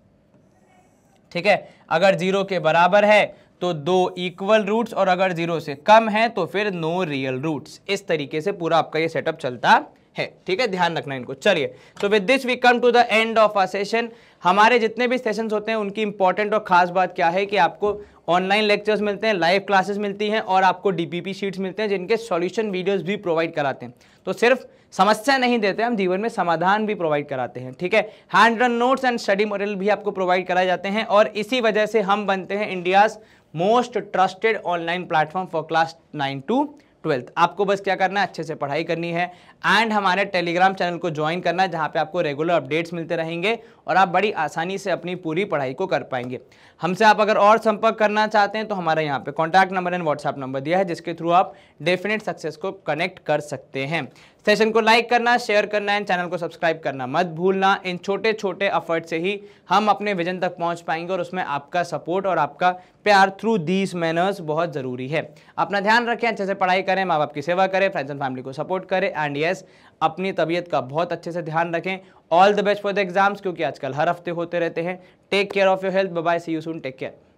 Speaker 1: ठीक है अगर जीरो के बराबर है तो दो इक्वल रूट्स और अगर जीरो से कम है तो फिर नो रियल रूट्स इस तरीके से पूरा आपका ये सेटअप चलता है ठीक है ध्यान रखना इनको चलिए so with this we come to the end of a session हमारे जितने भी सेशंस होते हैं उनकी इंपॉर्टेंट और ख़ास बात क्या है कि आपको ऑनलाइन लेक्चर्स मिलते हैं लाइव क्लासेस मिलती हैं और आपको डीपीपी शीट्स मिलते हैं जिनके सॉल्यूशन वीडियोस भी प्रोवाइड कराते हैं तो सिर्फ समस्या नहीं देते हम जीवन में समाधान भी प्रोवाइड कराते हैं ठीक है handwritten notes and study model भी आपको प्रोवाइड कराए जाते हैं और इसी वजह से हम बनते हैं India's most trusted online platform for class nine to twelfth आपको बस क्या करना है अच्छे से पढ़ाई करनी है एंड हमारे टेलीग्राम चैनल को ज्वाइन करना जहाँ पे आपको रेगुलर अपडेट्स मिलते रहेंगे और आप बड़ी आसानी से अपनी पूरी पढ़ाई को कर पाएंगे हमसे आप अगर और संपर्क करना चाहते हैं तो हमारे यहाँ पे contact number and WhatsApp number दिया है जिसके थ्रू आप डेफिनेट सक्सेस को कनेक्ट कर सकते हैं सेशन को लाइक करना शेयर करना एंड चैनल को सब्सक्राइब करना मत भूलना इन छोटे छोटे अफर्ट से ही हम अपने विजन तक पहुँच पाएंगे और उसमें आपका सपोर्ट और आपका प्यार थ्रू दीज मैनर्स बहुत ज़रूरी है अपना ध्यान रखें अच्छे से पढ़ाई करें माँ बाप की सेवा करें फ्रेंड्स एंड फैमिली को सपोर्ट करें एंड ये यस अपनी तबीयत का बहुत अच्छे से ध्यान रखें all the best for the exams क्योंकि आजकल हर हफ्ते होते रहते हैं take care of your health bye see you soon take care